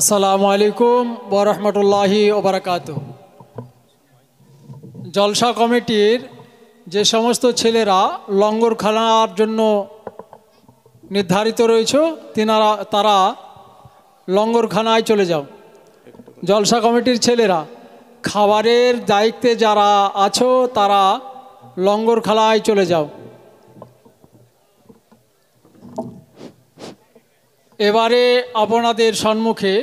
আসসালামু আলাইকুম বরহমতুল্লাহি ওবরাকাত জলসা কমিটির যে সমস্ত ছেলেরা লঙ্গর খেলার জন্য নির্ধারিত রয়েছে তিনারা তারা লঙ্গরখানায় চলে যাও জলসা কমিটির ছেলেরা খাবারের দায়িত্বে যারা আছো তারা লঙ্গরখানায় চলে যাও এবারে আপনাদের সম্মুখে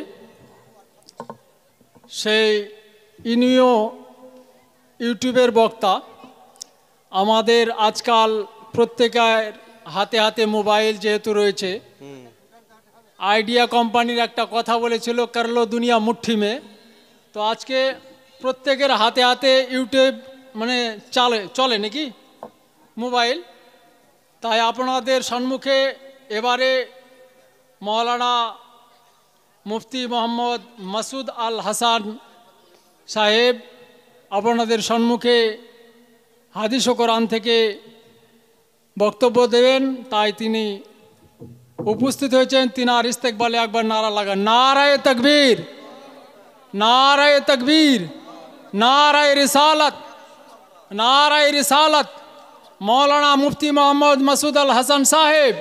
সেই ইনিও ইউটিউবের বক্তা আমাদের আজকাল প্রত্যেকের হাতে হাতে মোবাইল যেহেতু রয়েছে আইডিয়া কোম্পানির একটা কথা বলেছিল কারলো দুনিয়া মে তো আজকে প্রত্যেকের হাতে হাতে ইউটিউব মানে চালে চলে নাকি মোবাইল তাই আপনাদের সম্মুখে এবারে মৌলানা মুফতি মোহাম্মদ মাসুদ আল হাসান সাহেব আপনাদের সম্মুখে হাদিস ও কোরআন থেকে বক্তব্য দেবেন তাই তিনি উপস্থিত হয়েছেন তিনার বলে একবার নারা লাগান নারায় তকবীর নারায় তকবীর নারায় রিসালত নারায় রিসালত মৌলানা মুফতি মোহাম্মদ মাসুদ আল হাসান সাহেব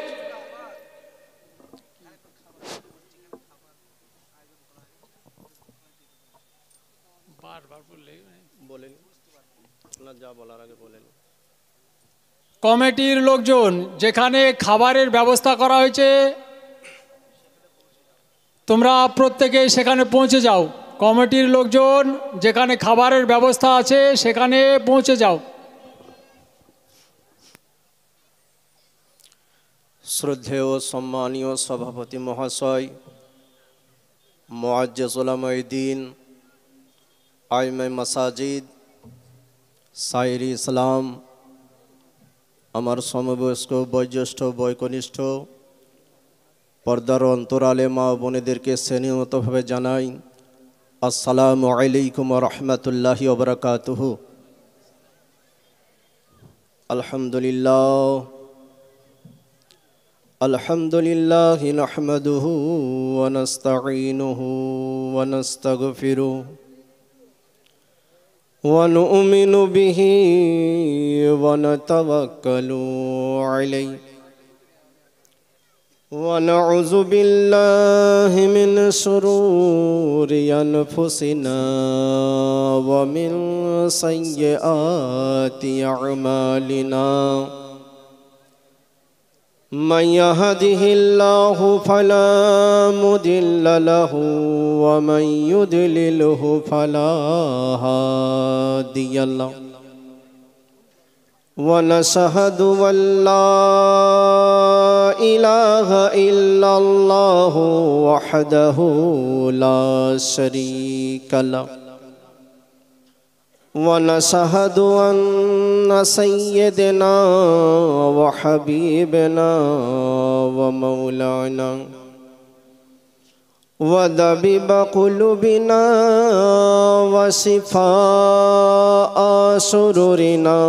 কমিটির লোকজন যেখানে খাবারের ব্যবস্থা করা হয়েছে তোমরা প্রত্যেকে সেখানে পৌঁছে যাও কমিটির লোকজন যেখানে খাবারের ব্যবস্থা আছে সেখানে পৌঁছে যাও শ্রদ্ধেয় সম্মানীয় সভাপতি মহাশয় মোয়াজ্জলাময় দিন আইমে মাসাজিদ সাইরি ইসলাম আমার সমবয়স্ক বয়োজ্যেষ্ঠ বয়কনিষ্ঠ পর্দার অন্তরালে মা বোনেদেরকে শ্রেণীমতভাবে জানাই আসসালামু আলাইকুম রহমতুল্লাহি ওবরাকাতহ আলহামদুলিল্লাহ الحمد لله نحمده ونستعينه ونستغفره ونؤمن به ونتوكل عليه ونعوذ بالله من شرور أنفسنا ومن سيئات أعمالنا من يهده الله فلا مضل له ومن يدلله فلا هادي له ونشهد أن لا إله إلا الله وحده لا شريك له ونشهد أن سيدنا وحبيبنا ومولانا وذبب قلوبنا وصفاء سرورنا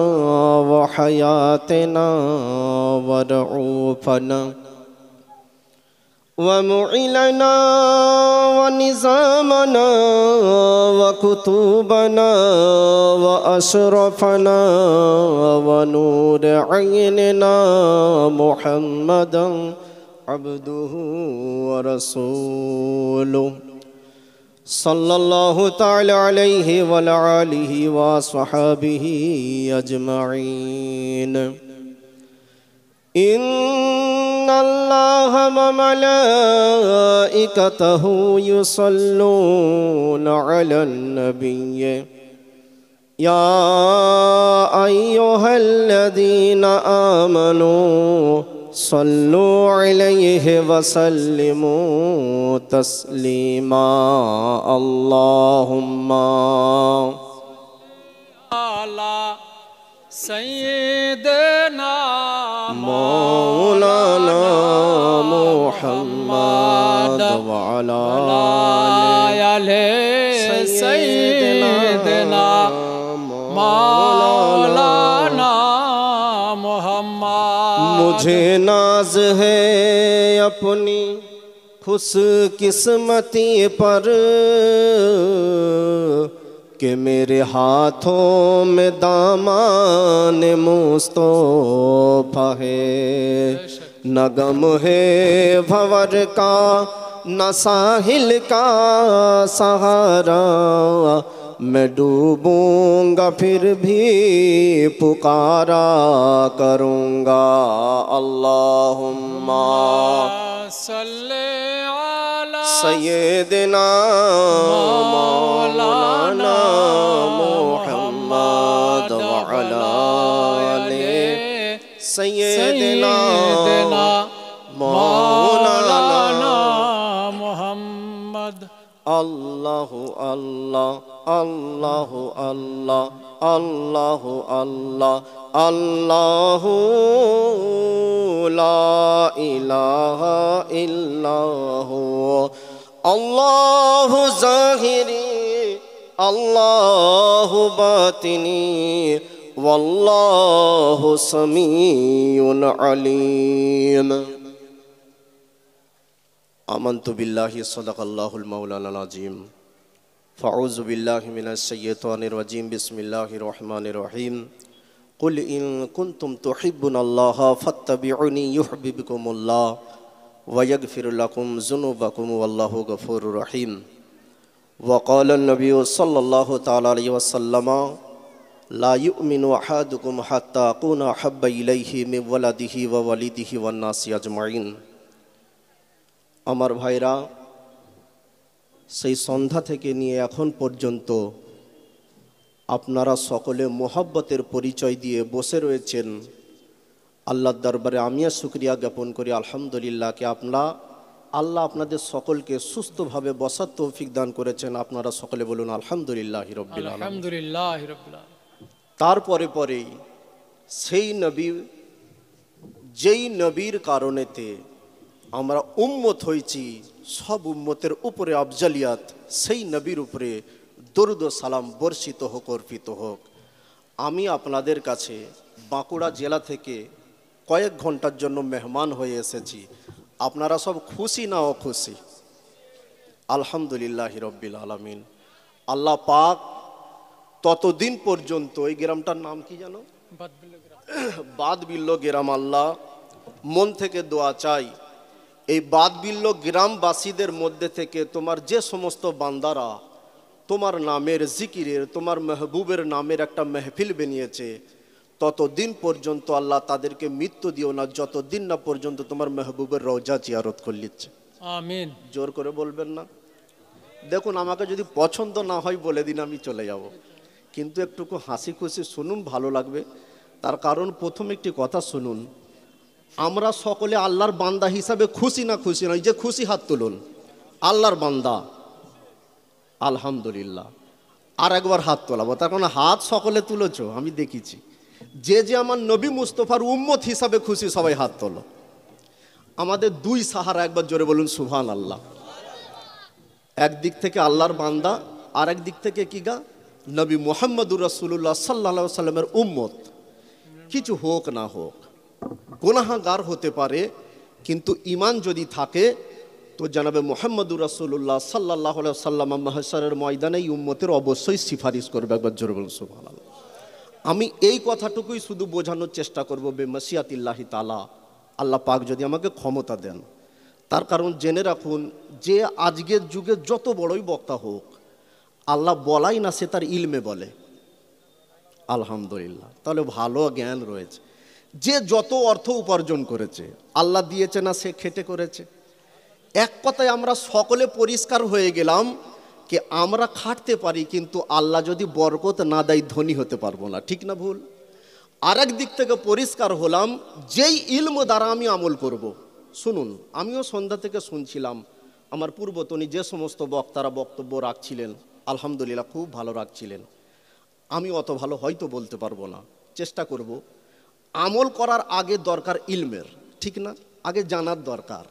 وحياتنا ورعوفنا ومعلنا ونظامنا وكتوبنا وأشرفنا ونور عيننا محمداً عبده ورسوله صلى الله تعالى عليه وعلى آله وصحابه أجمعين إن الله وملائكته يصلون على النبي يا أيها الذين آمنوا صلوا عليه وسلموا تسليما اللهم على سيدنا مولانا محمد وعلى آله سيدنا مولانا مجھے ناز ہے اپنی خوش قسمتی پر کہ میرے ہاتھوں میں دامان موس ہے بہے نگم ہے بھور کا نہ ساحل کا سہارا میں ڈوبوں گا پھر بھی پکارا کروں گا اللہم صح سد دن مولانا موحم دلے سید الله الله الله الله الله الله الله لا إله إلا هو الله ظاهري الله باطني والله سميع عليم آمنت بالله صدق الله المولى العظيم فأعوذ بالله من الشيطان الرجيم بسم الله الرحمن الرحيم قل إن كنتم تحبون الله فاتبعوني يحببكم الله ويغفر لكم ذنوبكم والله غفور رحيم وقال النبي صلى الله تعالى عليه وسلم لا يؤمن أحدكم حتى أكون أحب إليه من ولده ووالده والناس أجمعين আমার ভাইরা সেই সন্ধ্যা থেকে নিয়ে এখন পর্যন্ত আপনারা সকলে মোহাব্বতের পরিচয় দিয়ে বসে রয়েছেন আল্লাহর দরবারে আমিও শুক্রিয়া জ্ঞাপন করি আলহামদুলিল্লাহকে আপনারা আল্লাহ আপনাদের সকলকে সুস্থভাবে বসার তৌফিক দান করেছেন আপনারা সকলে বলুন আলহামদুলিল্লাহ আলহামদুলিল্লাহ তারপরে পরেই সেই নবী যেই নবীর কারণেতে আমরা উম্মত হয়েছি সব উম্মতের উপরে আফজালিয়াত সেই নবীর উপরে দরুদ সালাম বর্ষিত হোক অর্পিত হোক আমি আপনাদের কাছে বাঁকুড়া জেলা থেকে কয়েক ঘন্টার জন্য মেহমান হয়ে এসেছি আপনারা সব খুশি না অখুশি আলহামদুলিল্লাহ হিরব্বিল আলমিন আল্লাহ পাক ততদিন পর্যন্ত এই গ্রামটার নাম কি জানো বাদ বিল্ল গ্রাম আল্লাহ মন থেকে দোয়া চাই এই বাদবিল্য গ্রামবাসীদের মধ্যে থেকে তোমার যে সমস্ত বান্দারা তোমার নামের জিকিরের তোমার মেহবুবের নামের একটা মেহফিল বানিয়েছে ততদিন পর্যন্ত আল্লাহ তাদেরকে মৃত্যু দিও না যতদিন না পর্যন্ত তোমার মেহবুবের রোজা চিয়ারত করলিচ্ছে আমিন জোর করে বলবেন না দেখুন আমাকে যদি পছন্দ না হয় বলে দিন আমি চলে যাব কিন্তু একটুকু হাসি খুশি শুনুন ভালো লাগবে তার কারণ প্রথম একটি কথা শুনুন আমরা সকলে আল্লাহর বান্দা হিসাবে খুশি না খুশি নয় যে খুশি হাত তুলুন আল্লাহর বান্দা আলহামদুলিল্লাহ আর একবার হাত তোলাবো তার কারণ হাত সকলে তুলেছ আমি দেখেছি যে যে আমার নবী মুস্তফার উম্মত হিসাবে খুশি সবাই হাত তোল আমাদের দুই সাহারা একবার জোরে বলুন সুহান আল্লাহ একদিক থেকে আল্লাহর বান্দা আর দিক থেকে কি গা নবী মোহাম্মদুর রসুল্লাহ সাল্লা সাল্লামের উম্মত কিছু হোক না হোক গোনাহাগার হতে পারে কিন্তু ইমান যদি থাকে তো জানাবে মোহাম্মদুর রাসুল্লাহ সাল্লাহ সাল্লাম মাহসারের ময়দানে উম্মতের অবশ্যই সিফারিশ করবে একবার জোর সুহান আমি এই কথাটুকুই শুধু বোঝানোর চেষ্টা করব বে মসিয়াতিল্লাহি তালা আল্লাহ পাক যদি আমাকে ক্ষমতা দেন তার কারণ জেনে রাখুন যে আজকের যুগে যত বড়ই বক্তা হোক আল্লাহ বলাই না সে তার ইলমে বলে আলহামদুলিল্লাহ তাহলে ভালো জ্ঞান রয়েছে যে যত অর্থ উপার্জন করেছে আল্লাহ দিয়েছে না সে খেটে করেছে এক কথায় আমরা সকলে পরিষ্কার হয়ে গেলাম কে আমরা খাটতে পারি কিন্তু আল্লাহ যদি বরকত না দেয় ধনী হতে পারবো না ঠিক না ভুল আরেক দিক থেকে পরিষ্কার হলাম যেই ইলম দ্বারা আমি আমল করব। শুনুন আমিও সন্ধ্যা থেকে শুনছিলাম আমার পূর্বতনী যে সমস্ত বক্তারা বক্তব্য রাখছিলেন আলহামদুলিল্লাহ খুব ভালো রাখছিলেন আমি অত ভালো হয়তো বলতে পারবো না চেষ্টা করব আমল করার আগে দরকার ইলমের ঠিক না আগে জানার দরকার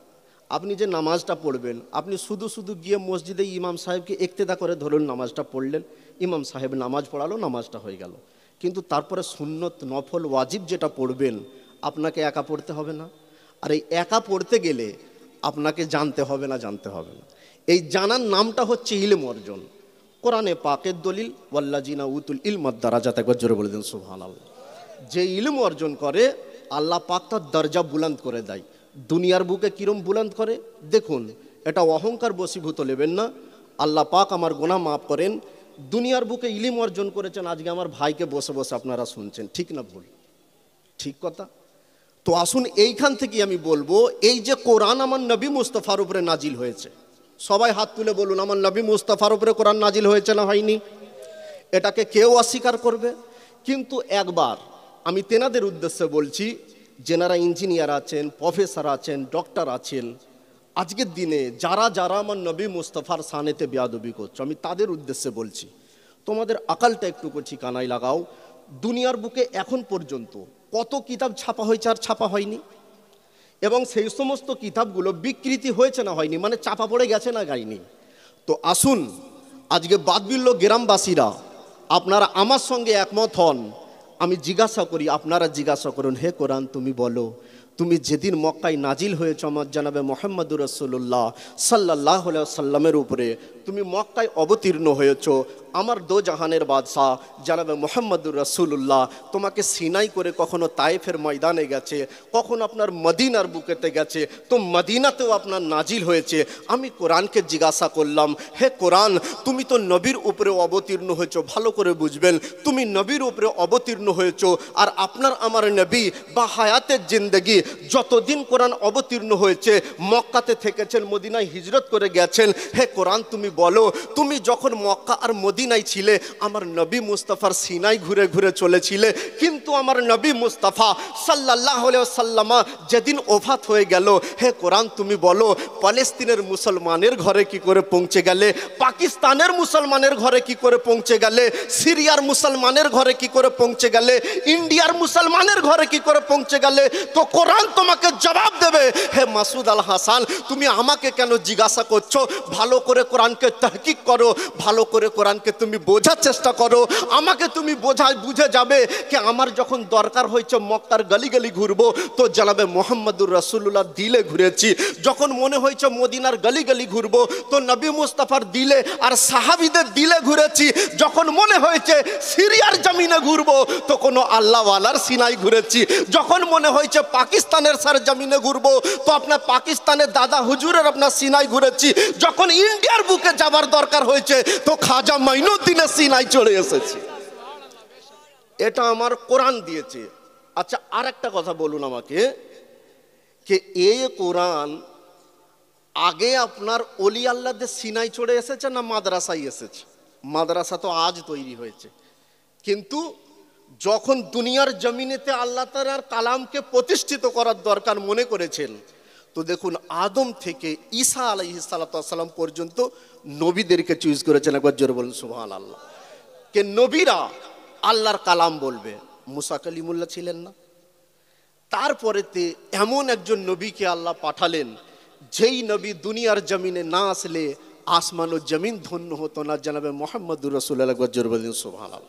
আপনি যে নামাজটা পড়বেন আপনি শুধু শুধু গিয়ে মসজিদে ইমাম সাহেবকে একতেদা করে ধরুন নামাজটা পড়লেন ইমাম সাহেব নামাজ পড়ালো নামাজটা হয়ে গেল কিন্তু তারপরে সুন্নত নফল ওয়াজিব যেটা পড়বেন আপনাকে একা পড়তে হবে না আর এই একা পড়তে গেলে আপনাকে জানতে হবে না জানতে হবে না এই জানার নামটা হচ্ছে ইলম অর্জন কোরআনে পাকের দলিল জিনা উতুল ইলমদ্দারা যাতে একবার জোরে বলে দেন সুহান আল্লাহ যে ইলম অর্জন করে আল্লাহ পাক তার দরজা বুলান্দ করে দেয় দুনিয়ার বুকে কিরম বুলান্দ করে দেখুন এটা অহংকার বসীভূত নেবেন না আল্লাহ পাক আমার গোনা মাফ করেন দুনিয়ার বুকে ইলিম অর্জন করেছেন আজকে আমার ভাইকে বসে বসে আপনারা শুনছেন ঠিক না ভুল ঠিক কথা তো আসুন এইখান থেকে আমি বলবো এই যে কোরআন আমার নবী মুস্তফার উপরে নাজিল হয়েছে সবাই হাত তুলে বলুন আমার নবী মুস্তফার উপরে কোরআন নাজিল হয়েছে না হয়নি এটাকে কেউ অস্বীকার করবে কিন্তু একবার আমি তেনাদের উদ্দেশ্যে বলছি যেনারা ইঞ্জিনিয়ার আছেন প্রফেসর আছেন ডক্টর আছেন আজকের দিনে যারা যারা আমার নবী মুস্তফার সানেতে বেয়াদবি করছো আমি তাদের উদ্দেশ্যে বলছি তোমাদের আকালটা একটু ঠিকানায় লাগাও দুনিয়ার বুকে এখন পর্যন্ত কত কিতাব ছাপা হয়েছে আর ছাপা হয়নি এবং সেই সমস্ত কিতাবগুলো বিকৃতি হয়েছে না হয়নি মানে চাপা পড়ে গেছে না গাইনি তো আসুন আজকে বাদবিল্য গ্রামবাসীরা আপনারা আমার সঙ্গে একমত হন আমি জিজ্ঞাসা করি আপনারা জিজ্ঞাসা করুন হে কোরআন তুমি বলো তুমি যেদিন মক্কায় নাজিল হয়েছ আমার জানাবে মোহাম্মদুর রসুল্লাহ সাল্লাহ সাল্লামের উপরে তুমি মক্কায় অবতীর্ণ হয়েছ আমার দো জাহানের বাদশাহ জানাবে মোহাম্মদুর রসুল্লাহ তোমাকে সিনাই করে কখনো তায়েফের ময়দানে গেছে কখনো আপনার মদিনার বুকেতে গেছে তো মদিনাতেও আপনার নাজিল হয়েছে আমি কোরআনকে জিজ্ঞাসা করলাম হে কোরআন তুমি তো নবীর উপরে অবতীর্ণ হয়েছ ভালো করে বুঝবেন তুমি নবীর উপরে অবতীর্ণ হয়েছ আর আপনার আমার নবী বা হায়াতের জিন্দগি যতদিন কোরআন অবতীর্ণ হয়েছে মক্কাতে থেকেছেন মদিনায় হিজরত করে গেছেন হে কোরআন তুমি বলো তুমি যখন মক্কা আর মদিনায় ছিলে আমার নবী মুস্তাফার সিনাই ঘুরে ঘুরে চলেছিলে কিন্তু আমার নবী মুস্তাফা সাল্লাহ সাল্লামা যেদিন ওভাত হয়ে গেল হে কোরআন তুমি বলো পালেস্তিনের মুসলমানের ঘরে কি করে পৌঁছে গেলে পাকিস্তানের মুসলমানের ঘরে কি করে পৌঁছে গেলে সিরিয়ার মুসলমানের ঘরে কি করে পৌঁছে গেলে ইন্ডিয়ার মুসলমানের ঘরে কি করে পৌঁছে গেলে তো কোরআন তোমাকে জবাব দেবে হে মাসুদ আল হাসান তুমি আমাকে কেন জিজ্ঞাসা করছো ভালো করে কোরআন কোরআনকে তহকিক করো ভালো করে কোরআনকে তুমি বোঝার চেষ্টা করো আমাকে তুমি বোঝা বুঝে যাবে কি আমার যখন দরকার হয়েছে মক্কার গলি গলি ঘুরবো তো জানাবে মোহাম্মদুর রসুল্লাহ দিলে ঘুরেছি যখন মনে হয়েছে মদিনার গলি গলি ঘুরবো তো নবী মুস্তাফার দিলে আর সাহাবিদের দিলে ঘুরেছি যখন মনে হয়েছে সিরিয়ার জমিনে ঘুরবো তো কোনো আল্লাহওয়ালার সিনাই ঘুরেছি যখন মনে হয়েছে পাকিস্তানের সার জমিনে ঘুরবো তো আপনার পাকিস্তানের দাদা হুজুরের আপনার সিনাই ঘুরেছি যখন ইন্ডিয়ার বুকে দিকে যাবার দরকার হয়েছে তো খাজা মাইনুদ্দিন সিনাই চলে এসেছে এটা আমার কোরআন দিয়েছে আচ্ছা আর একটা কথা বলুন আমাকে যে এই কোরআন আগে আপনার অলি আল্লাদের সিনাই চড়ে এসেছে না মাদ্রাসায় এসেছে মাদ্রাসা তো আজ তৈরি হয়েছে কিন্তু যখন দুনিয়ার জমিনেতে আল্লাহ তালার কালামকে প্রতিষ্ঠিত করার দরকার মনে করেছেন তো দেখুন আদম থেকে ঈসা আলাই সালাতাম পর্যন্ত নবীদেরকে চুজ করেছেন একবার জোর বলুন সুহান আল্লাহ কে নবীরা আল্লাহর কালাম বলবে মুসা কালিমুল্লা ছিলেন না তারপরেতে এমন একজন নবীকে আল্লাহ পাঠালেন যেই নবী দুনিয়ার জমিনে না আসলে আসমান ও জমিন ধন্য হতো না জানাবে মোহাম্মদুর রসুল্লাহ গজরবদিন আল্লাহ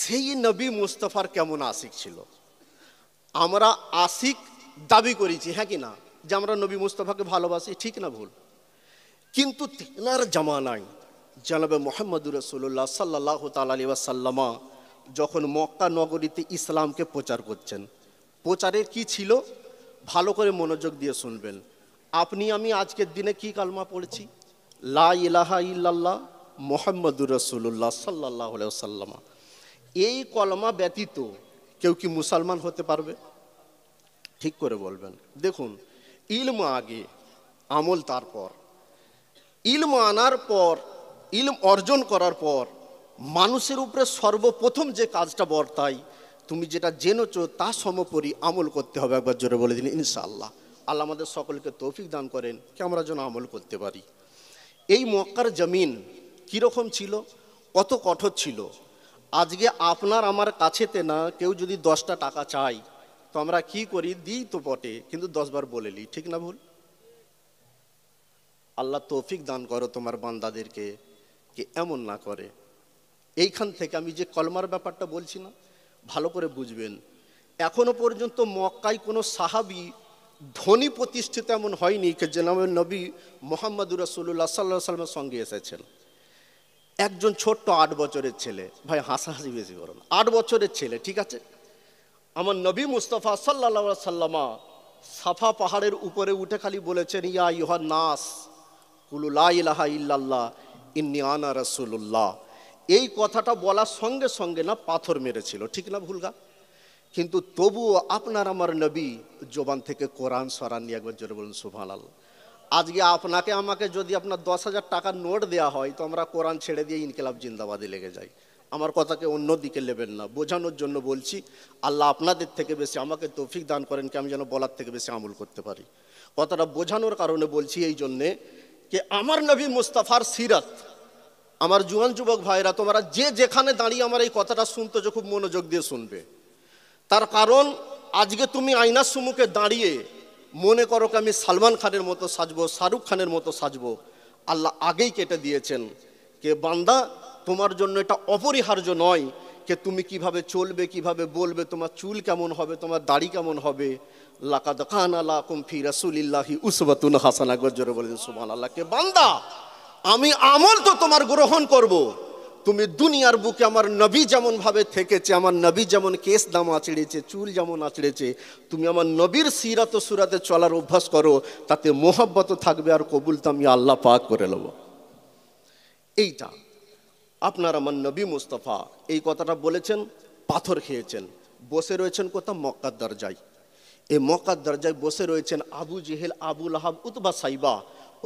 সেই নবী মুস্তফার কেমন আশিক ছিল আমরা আশিক দাবি করেছি হ্যাঁ কি না যে আমরা নবী মুস্তফাকে ভালোবাসি ঠিক না ভুল কিন্তু তেনার জামানায় জানাবে মোহাম্মদুর রসুল্লাহ সাল্লাহ তালি সাল্লামা যখন মক্কা নগরীতে ইসলামকে প্রচার করছেন প্রচারের কি ছিল ভালো করে মনোযোগ দিয়ে শুনবেন আপনি আমি আজকের দিনে কি কালমা পড়েছি লা ইলাহা ইল্লাল্লাহ মোহাম্মদুর রসুল্লাহ সাল্লাহ সাল্লামা এই কলমা ব্যতীত কেউ কি মুসলমান হতে পারবে ঠিক করে বলবেন দেখুন ইলম আগে আমল তারপর ইলম আনার পর ইলম অর্জন করার পর মানুষের উপরে সর্বপ্রথম যে কাজটা বর্তায় তুমি যেটা জেনেছ তা সমপরি আমল করতে হবে একবার জোরে বলে দিন ইনশাআল্লাহ আল্লাহ আমাদের সকলকে তৌফিক দান করেন কি আমরা যেন আমল করতে পারি এই মক্কার জমিন কীরকম ছিল কত কঠোর ছিল আজকে আপনার আমার কাছেতে না কেউ যদি দশটা টাকা চায় তো আমরা কি করি দিই তো বটে কিন্তু দশবার বলে লি ঠিক না ভুল আল্লাহ তৌফিক দান করো তোমার বান্দাদেরকে কে এমন না করে এইখান থেকে আমি যে কলমার ব্যাপারটা বলছি না ভালো করে বুঝবেন এখনো পর্যন্ত মক্কায় কোনো সাহাবি ধনী প্রতিষ্ঠিত এমন হয়নি যে নামে নবী মোহাম্মদুর রাসুল্লাহ সাল্লাহ সাল্লামের সঙ্গে এসেছেন একজন ছোট্ট আট বছরের ছেলে ভাই হাসাহাসি বেশি করুন আট বছরের ছেলে ঠিক আছে আমার নবী মুস্তফা সাল্লা সাল্লামা সাফা পাহাড়ের উপরে উঠে খালি বলেছেন ইয়া ইহা নাস কুলুল্লাহ ইলাহা ইল্লাল্লাহ ইন্নি রসুল্লাহ এই কথাটা বলার সঙ্গে সঙ্গে না পাথর মেরেছিল ঠিক না ভুলগা কিন্তু তবুও আপনার আমার নবী জোবান থেকে কোরআন সরান নিয়ে একবার জোরে বলুন সুভান আজকে আপনাকে আমাকে যদি আপনার দশ হাজার টাকার নোট দেওয়া হয় তো আমরা কোরআন ছেড়ে দিয়ে ইনকিলাব জিন্দাবাদে লেগে যাই আমার কথাকে অন্য দিকে নেবেন না বোঝানোর জন্য বলছি আল্লাহ আপনাদের থেকে বেশি আমাকে তৌফিক দান করেন কি আমি যেন বলার থেকে বেশি আমল করতে পারি কথাটা বোঝানোর কারণে বলছি এই জন্যে যে আমার নবী মুস্তাফার সিরাত আমার জুয়ান যুবক ভাইরা তোমরা যে যেখানে দাঁড়িয়ে আমার এই কথাটা যে খুব মনোযোগ দিয়ে শুনবে তার কারণ আজকে তুমি আয়নার সুমুখে দাঁড়িয়ে মনে করো কি আমি সালমান খানের মতো সাজবো শাহরুখ খানের মতো সাজবো আল্লাহ আগেই কেটে দিয়েছেন কে বান্দা তোমার জন্য এটা অপরিহার্য নয় যে তুমি কিভাবে চলবে কিভাবে বলবে তোমার চুল কেমন হবে তোমার দাড়ি কেমন হবে লাকাদ খান আল্লাহ কুমফি রাসুলিল্লাহি উসবাতুন হাসানা গজর বলেন সুমান বান্দা আমি আমল তো তোমার গ্রহণ করব। তুমি দুনিয়ার বুকে আমার নবী যেমনভাবে থেকেছে আমার নবী যেমন কেস দাম আঁচড়েছে চুল যেমন আঁচড়েছে তুমি আমার নবীর সিরাত সুরাতে চলার অভ্যাস করো তাতে মোহাব্বত থাকবে আর কবুল তো আমি আল্লাহ পাক করে নেব এইটা আপনার আমার নবী মুস্তফা এই কথাটা বলেছেন পাথর খেয়েছেন বসে রয়েছেন কোথাও মক্কার দরজায় এই মক্কার দরজায় বসে রয়েছেন আবু জেহেল আবুল আহাব উতবা সাইবা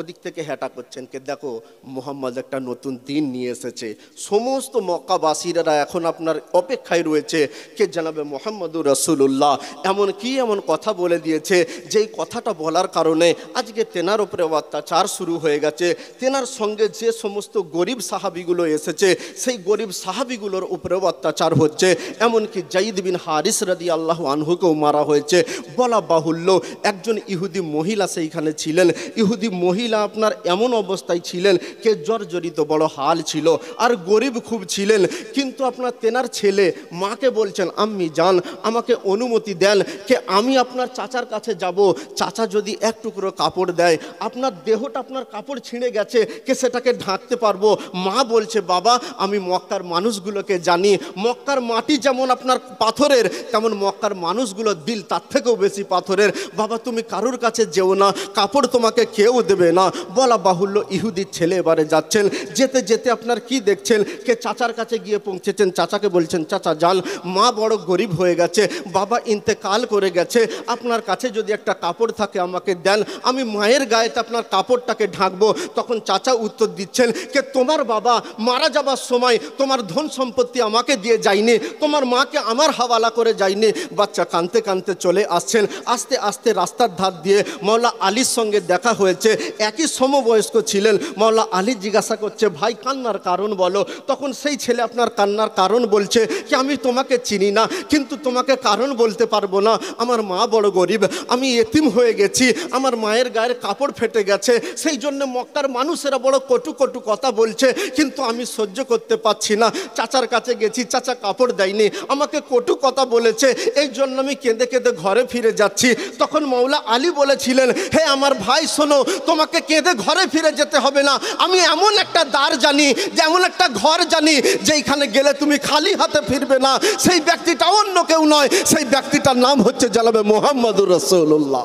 ওদিক থেকে হ্যাটা করছেন কে দেখো মোহাম্মদ একটা নতুন দিন নিয়ে এসেছে সমস্ত মক্কাবাসীরা এখন আপনার অপেক্ষায় রয়েছে কে জানাবে মোহাম্মদুর রসুল্লাহ এমন কি এমন কথা বলে দিয়েছে যেই কথাটা বলার কারণে আজকে তেনার উপরে অত্যাচার শুরু হয়ে গেছে তেনার সঙ্গে যে সমস্ত গরিব সাহাবিগুলো এসেছে সেই গরিব সাহাবিগুলোর উপরেও অত্যাচার হচ্ছে এমনকি জাইদ বিন হারিস রাদি আল্লাহ আনহুকেও মারা হয়েছে বলা বাহুল্য একজন ইহুদি মহিলা সেইখানে ছিলেন ইহুদি মহিলা মহিলা আপনার এমন অবস্থায় ছিলেন কে জর্জরিত বড় হাল ছিল আর গরিব খুব ছিলেন কিন্তু আপনার তেনার ছেলে মাকে বলছেন আম্মি যান আমাকে অনুমতি দেন কে আমি আপনার চাচার কাছে যাব চাচা যদি এক টুকরো কাপড় দেয় আপনার দেহটা আপনার কাপড় ছিঁড়ে গেছে কে সেটাকে ঢাকতে পারবো মা বলছে বাবা আমি মক্কার মানুষগুলোকে জানি মক্কার মাটি যেমন আপনার পাথরের তেমন মক্কার মানুষগুলো দিল তার থেকেও বেশি পাথরের বাবা তুমি কারোর কাছে যেও না কাপড় তোমাকে কেউ দেবে না বলা বাহুল্য ইহুদির ছেলে এবারে যাচ্ছেন যেতে যেতে আপনার কি দেখছেন কে চাচার কাছে গিয়ে পৌঁছেছেন চাচাকে বলছেন চাচা যান মা বড় গরিব হয়ে গেছে বাবা ইন্তেকাল করে গেছে আপনার কাছে যদি একটা কাপড় থাকে আমাকে দেন আমি মায়ের গায়েতে আপনার কাপড়টাকে ঢাকবো তখন চাচা উত্তর দিচ্ছেন কে তোমার বাবা মারা যাবার সময় তোমার ধন সম্পত্তি আমাকে দিয়ে যায়নি তোমার মাকে আমার হাওয়ালা করে যায়নি বাচ্চা কানতে কানতে চলে আসছেন আস্তে আস্তে রাস্তার ধার দিয়ে মৌলা আলীর সঙ্গে দেখা হয়েছে একই সমবয়স্ক ছিলেন মাওলা আলী জিজ্ঞাসা করছে ভাই কান্নার কারণ বলো তখন সেই ছেলে আপনার কান্নার কারণ বলছে কি আমি তোমাকে চিনি না কিন্তু তোমাকে কারণ বলতে পারবো না আমার মা বড় গরিব আমি এতিম হয়ে গেছি আমার মায়ের গায়ের কাপড় ফেটে গেছে সেই জন্য মক্কার মানুষেরা বড় কটু কটু কথা বলছে কিন্তু আমি সহ্য করতে পারছি না চাচার কাছে গেছি চাচা কাপড় দেয়নি আমাকে কটু কথা বলেছে এই জন্য আমি কেঁদে কেঁদে ঘরে ফিরে যাচ্ছি তখন মৌলা আলী বলেছিলেন হে আমার ভাই শোনো তোমাকে আমাকে কেঁদে ঘরে ফিরে যেতে হবে না আমি এমন একটা দ্বার জানি যে এমন একটা ঘর জানি যেইখানে গেলে তুমি খালি হাতে ফিরবে না সেই ব্যক্তিটা অন্য কেউ নয় সেই ব্যক্তিটার নাম হচ্ছে জানাবে মোহাম্মদুর রসৌল্লাহ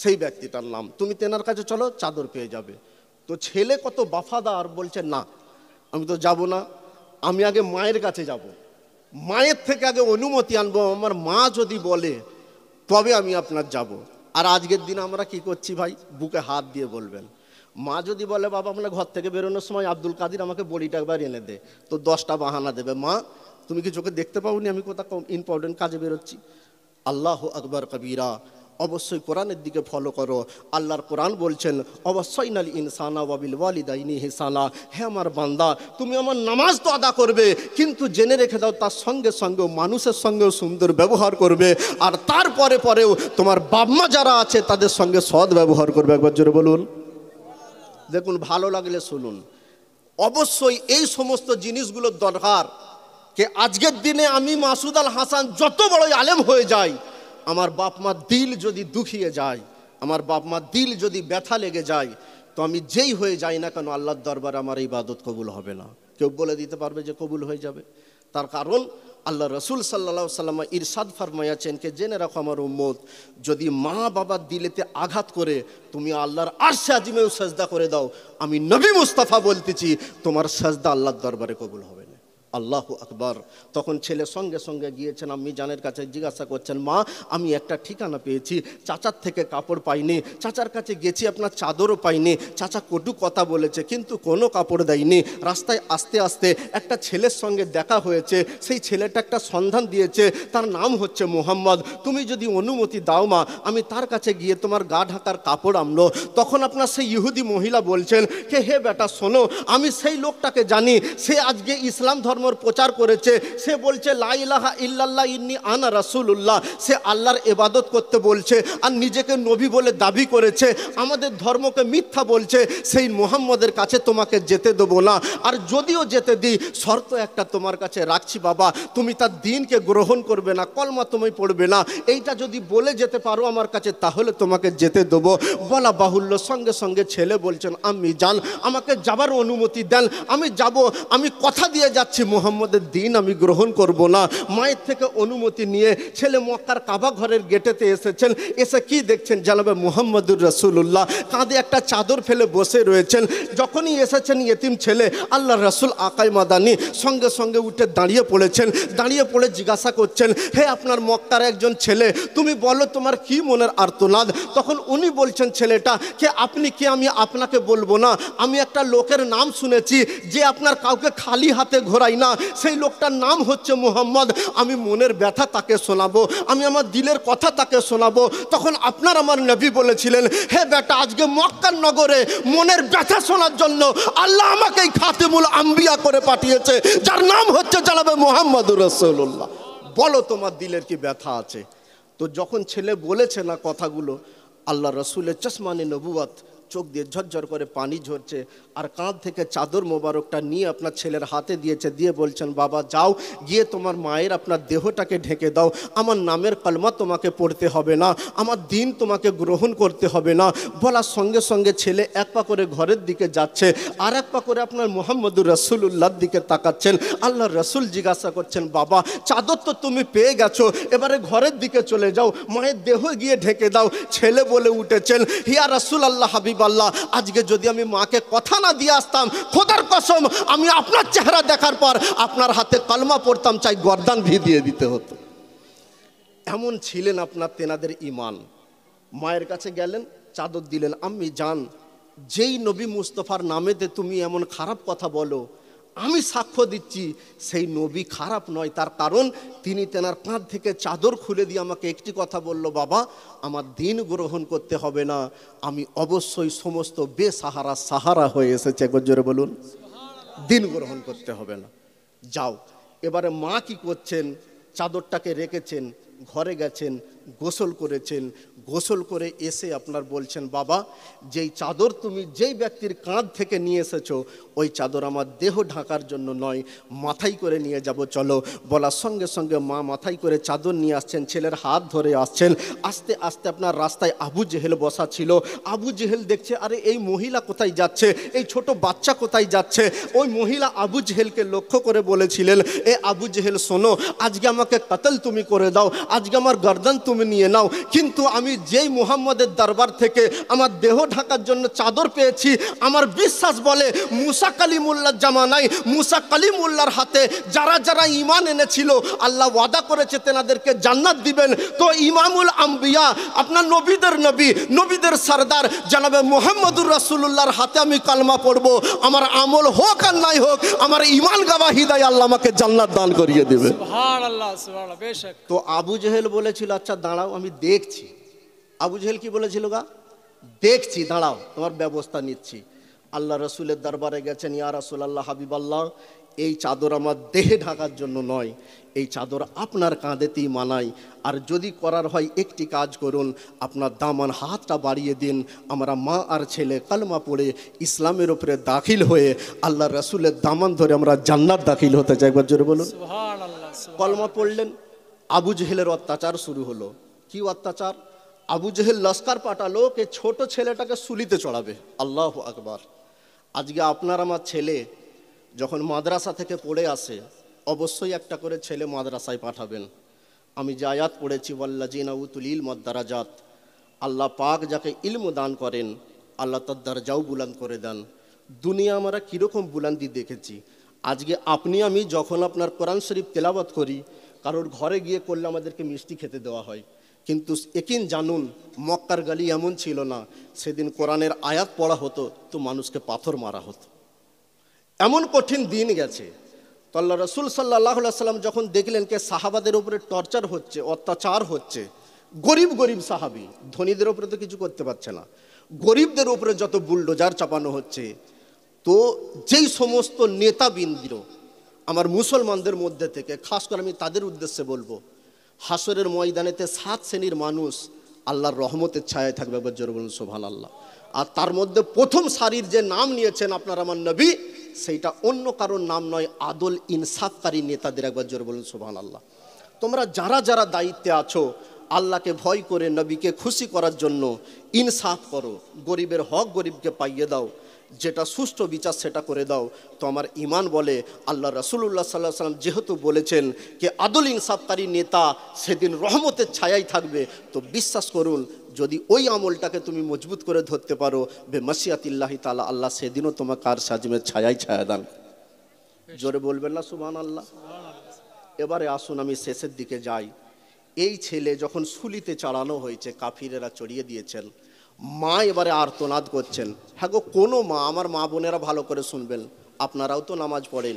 সেই ব্যক্তিটার নাম তুমি তেনার কাছে চলো চাদর পেয়ে যাবে তো ছেলে কত বাফাদার বলছে না আমি তো যাব না আমি আগে মায়ের কাছে যাব। মায়ের থেকে আগে অনুমতি আনবো আমার মা যদি বলে তবে আমি আপনার যাব। আর আজকের দিন আমরা কি করছি ভাই বুকে হাত দিয়ে বলবেন মা যদি বলে বাবা মানে ঘর থেকে বেরোনোর সময় আব্দুল কাদির আমাকে বড়িটা একবার এনে দে তো দশটা বাহানা দেবে মা তুমি কি চোখে দেখতে পাওনি আমি কোথাও ইম্পর্টেন্ট কাজে বেরোচ্ছি আল্লাহ আকবর কবিরা অবশ্যই কোরআনের দিকে ফলো করো আল্লাহর কোরআন বলছেন অবশ্যই নাল ইনসানা ওয়াবিল ওয়ালিদাইনি দাইনি হে আমার বান্দা তুমি আমার নামাজ তো আদা করবে কিন্তু জেনে রেখে দাও তার সঙ্গে সঙ্গে মানুষের সঙ্গেও সুন্দর ব্যবহার করবে আর তারপরে পরেও তোমার বাপমা যারা আছে তাদের সঙ্গে সৎ ব্যবহার করবে একবার জোরে বলুন দেখুন ভালো লাগলে শুনুন অবশ্যই এই সমস্ত জিনিসগুলোর দরকার কে আজকের দিনে আমি মাসুদ আল হাসান যত বড়ই আলেম হয়ে যাই আমার বাপ মা দিল যদি দুখিয়ে যায় আমার বাপ মা দিল যদি ব্যথা লেগে যায় তো আমি যেই হয়ে যাই না কেন আল্লাহর দরবার আমার এই ইবাদত কবুল হবে না কেউ বলে দিতে পারবে যে কবুল হয়ে যাবে তার কারণ আল্লাহ রসুল সাল্লা সাল্লাম ইরশাদ ফারমাইয়াছেন কে জেনে রাখো আমার উম্মত যদি মা বাবার দিলেতে আঘাত করে তুমি আল্লাহর আর্শে আজিমেও সাজদা করে দাও আমি নবী মুস্তাফা বলতেছি তোমার সাজদা আল্লাহর দরবারে কবুল হবে আল্লাহ আকবর তখন ছেলে সঙ্গে সঙ্গে গিয়েছেন আমি জানের কাছে জিজ্ঞাসা করছেন মা আমি একটা ঠিকানা পেয়েছি চাচার থেকে কাপড় পাইনি চাচার কাছে গেছি আপনার চাদরও পাইনি চাচা কটু কথা বলেছে কিন্তু কোনো কাপড় দেয়নি রাস্তায় আস্তে আস্তে একটা ছেলের সঙ্গে দেখা হয়েছে সেই ছেলেটা একটা সন্ধান দিয়েছে তার নাম হচ্ছে মোহাম্মদ তুমি যদি অনুমতি দাও মা আমি তার কাছে গিয়ে তোমার গা ঢাকার কাপড় আনলো তখন আপনার সেই ইহুদি মহিলা বলছেন কে হে বেটা শোনো আমি সেই লোকটাকে জানি সে আজকে ইসলাম ধর্ম ধর্ম প্রচার করেছে সে বলছে লাইলাহা ইল্লাল্লাহ ইন্নি আনা রাসুলুল্লাহ সে আল্লাহর এবাদত করতে বলছে আর নিজেকে নবী বলে দাবি করেছে আমাদের ধর্মকে মিথ্যা বলছে সেই মোহাম্মদের কাছে তোমাকে যেতে দেবো না আর যদিও যেতে দিই শর্ত একটা তোমার কাছে রাখছি বাবা তুমি তার দিনকে গ্রহণ করবে না কলমা তুমি পড়বে না এইটা যদি বলে যেতে পারো আমার কাছে তাহলে তোমাকে যেতে দেবো বলা বাহুল্য সঙ্গে সঙ্গে ছেলে বলছেন আমি যান আমাকে যাবার অনুমতি দেন আমি যাব আমি কথা দিয়ে যাচ্ছি মোহাম্মদের দিন আমি গ্রহণ করব না মায়ের থেকে অনুমতি নিয়ে ছেলে মক্কার কাবা ঘরের গেটেতে এসেছেন এসে কি দেখছেন জানাবে মোহাম্মদুর রসুল্লাহ কাঁধে একটা চাদর ফেলে বসে রয়েছেন যখনই এসেছেন ইয়েতিম ছেলে আল্লাহ রসুল আকাই মাদানি সঙ্গে সঙ্গে উঠে দাঁড়িয়ে পড়েছেন দাঁড়িয়ে পড়ে জিজ্ঞাসা করছেন হে আপনার মক্কার একজন ছেলে তুমি বলো তোমার কি মনের আর্তনাদ তখন উনি বলছেন ছেলেটা কে আপনি কি আমি আপনাকে বলবো না আমি একটা লোকের নাম শুনেছি যে আপনার কাউকে খালি হাতে ঘোরাই না সেই লোকটার নাম হচ্ছে মোহাম্মদ আমি মনের ব্যথা তাকে শোনাবো আমি আমার দিলের কথা তাকে শোনাবো তখন আপনার আমার নবী বলেছিলেন হে বেটা আজকে মক্কার নগরে মনের ব্যথা শোনার জন্য আল্লাহ আমাকে এই খাতেমুল আম্বিয়া করে পাঠিয়েছে যার নাম হচ্ছে জানাবে মোহাম্মদুর রসুল্লাহ বলো তোমার দিলের কি ব্যথা আছে তো যখন ছেলে বলেছে না কথাগুলো আল্লাহ রসুলের চশমানি নবুয়াত চোখ দিয়ে ঝরঝর করে পানি ঝরছে আর কাঁধ থেকে চাদর মোবারকটা নিয়ে আপনার ছেলের হাতে দিয়েছে দিয়ে বলছেন বাবা যাও গিয়ে তোমার মায়ের আপনার দেহটাকে ঢেকে দাও আমার নামের কলমা তোমাকে পড়তে হবে না আমার দিন তোমাকে গ্রহণ করতে হবে না বলার সঙ্গে সঙ্গে ছেলে এক পা করে ঘরের দিকে যাচ্ছে আর এক পা করে আপনার মোহাম্মদুর রসুল্লাহর দিকে তাকাচ্ছেন আল্লাহ রসুল জিজ্ঞাসা করছেন বাবা চাদর তো তুমি পেয়ে গেছো এবারে ঘরের দিকে চলে যাও মায়ের দেহ গিয়ে ঢেকে দাও ছেলে বলে উঠেছেন হিয়া রসুল আল্লাহ হাবিব আল্লাহ আজকে যদি আমি মাকে কথা না কালমা দিয়ে আসতাম খোদার কসম আমি আপনার চেহারা দেখার পর আপনার হাতে কলমা পড়তাম চাই গর্দান ভিদিয়ে দিতে হতো এমন ছিলেন আপনার তেনাদের ইমান মায়ের কাছে গেলেন চাদর দিলেন আমি জান যেই নবী মুস্তফার নামেতে তুমি এমন খারাপ কথা বলো আমি সাক্ষ্য দিচ্ছি সেই নবী খারাপ নয় তার কারণ তিনি তেনার কাঁধ থেকে চাদর খুলে দিয়ে আমাকে একটি কথা বলল বাবা আমার দিন গ্রহণ করতে হবে না আমি অবশ্যই সমস্ত বেসাহারা সাহারা হয়ে এসেছে গজরে বলুন দিন গ্রহণ করতে হবে না যাও এবারে মা কি করছেন চাদরটাকে রেখেছেন ঘরে গেছেন গোসল করেছেন গোসল করে এসে আপনার বলছেন বাবা যেই চাদর তুমি যেই ব্যক্তির কাঁধ থেকে নিয়ে এসেছো ওই চাদর আমার দেহ ঢাকার জন্য নয় মাথাই করে নিয়ে যাব চলো বলার সঙ্গে সঙ্গে মা মাথাই করে চাদর নিয়ে আসছেন ছেলের হাত ধরে আসছেন আস্তে আস্তে আপনার রাস্তায় আবু জেহেল বসা ছিল আবু জেহেল দেখছে আরে এই মহিলা কোথায় যাচ্ছে এই ছোট বাচ্চা কোথায় যাচ্ছে ওই মহিলা আবু জেহেলকে লক্ষ্য করে বলেছিলেন এ আবু জেহেল শোনো আজকে আমাকে কাতল তুমি করে দাও আজকে আমার গর্দন তুমি নিয়ে নাও কিন্তু আমি যেই মুহাম্মদের দরবার থেকে আমার দেহ ঢাকার জন্য চাদর পেয়েছি আমার বিশ্বাস বলে মুসা কালিমুল্লার জামানাই মুসা কালিমুল্লার হাতে যারা যারা ইমান এনেছিল আল্লাহ ওয়াদা করেছে তেনাদেরকে জান্নাত দিবেন তো ইমামুল আম্বিয়া আপনার নবীদের নবী নবীদের সর্দার জানাবে মোহাম্মদুর রাসুল্লাহর হাতে আমি কালমা পড়ব আমার আমল হোক আর নাই হোক আমার ইমান গাওয়া হৃদয় আল্লাহ আমাকে জান্নাত দান করিয়ে দেবে তো আবু জেহেল বলেছিল আচ্ছা দাঁড়াও আমি দেখছি আবু জেহেল কি বলেছিল গা দেখছি দাঁড়াও তোমার ব্যবস্থা নিচ্ছি আল্লাহ রসুলের দরবারে গেছেন ইয়া রসুল আল্লাহ হাবিব আল্লাহ এই চাদর আমার দেহে ঢাকার জন্য নয় এই চাদর আপনার কাঁধেতেই মানায় আর যদি করার হয় একটি কাজ করুন আপনার দামান হাতটা বাড়িয়ে দিন আমরা মা আর ছেলে কালমা পড়ে ইসলামের উপরে দাখিল হয়ে আল্লাহ রসুলের দামান ধরে আমরা জান্নাত দাখিল হতে চাই একবার জোরে বলুন কলমা পড়লেন আবু জেহেলের অত্যাচার শুরু হলো কি অত্যাচার আবু জেহেল লস্কার পাঠালো কে ছোট ছেলেটাকে সুলিতে চড়াবে আল্লাহ আকবার আজকে আপনার আমার ছেলে যখন মাদ্রাসা থেকে পড়ে আসে অবশ্যই একটা করে ছেলে মাদ্রাসায় পাঠাবেন আমি জায়াত পড়েছি ওয়াল্লাজিনাউতুল ইল মদারাজাত আল্লাহ পাক যাকে ইলম দান করেন আল্লাহ তার যাও বুলান করে দেন দুনিয়া আমরা কীরকম বুলান্দি দেখেছি আজকে আপনি আমি যখন আপনার কোরআন শরীফ তেলাবাত করি কারোর ঘরে গিয়ে করলে আমাদেরকে মিষ্টি খেতে দেওয়া হয় কিন্তু একিন জানুন মক্কার গালি এমন ছিল না সেদিন কোরআনের আয়াত পড়া হতো তো মানুষকে পাথর মারা হতো এমন কঠিন দিন গেছে তল্লা রসুল সাল্লাহ সাল্লাম যখন দেখলেন কে সাহাবাদের উপরে টর্চার হচ্ছে অত্যাচার হচ্ছে গরিব গরিব সাহাবি ধনীদের উপরে তো কিছু করতে পারছে না গরিবদের উপরে যত বুলডোজার চাপানো হচ্ছে তো যেই সমস্ত নেতাবৃন্দ আমার মুসলমানদের মধ্যে থেকে খাস করে আমি তাদের উদ্দেশ্যে বলবো হাসরের ময়দানেতে সাত শ্রেণীর মানুষ আল্লাহর রহমতের ছায়ায় থাকবে একবার জোর বলুন সোভাল আল্লাহ আর তার মধ্যে প্রথম সারির যে নাম নিয়েছেন আপনার আমার নবী সেইটা অন্য কারোর নাম নয় আদল ইনসাফকারী নেতাদের একবার জোর বলুন সোভান আল্লাহ তোমরা যারা যারা দায়িত্বে আছো আল্লাহকে ভয় করে নবীকে খুশি করার জন্য ইনসাফ করো গরিবের হক গরিবকে পাইয়ে দাও যেটা সুষ্ঠু বিচার সেটা করে দাও তো আমার ইমান বলে আল্লাহ রসুল্লাহ সাল্লাহ সাল্লাম যেহেতু বলেছেন যে আদল ইনসাফকারী নেতা সেদিন রহমতের ছায়াই থাকবে তো বিশ্বাস করুন যদি ওই আমলটাকে তুমি মজবুত করে ধরতে পারো বে মাসিয়াতিল্লাহি তালা আল্লাহ সেদিনও তোমাকে আর সাজিমের ছায়াই ছায়া দান জোরে বলবেন না সুবান আল্লাহ এবারে আসুন আমি শেষের দিকে যাই এই ছেলে যখন সুলিতে চড়ানো হয়েছে কাফিরেরা চড়িয়ে দিয়েছেন মা এবারে আর্তনাদ করছেন হ্যাঁ গো কোনো মা আমার মা বোনেরা ভালো করে শুনবেন আপনারাও তো নামাজ পড়েন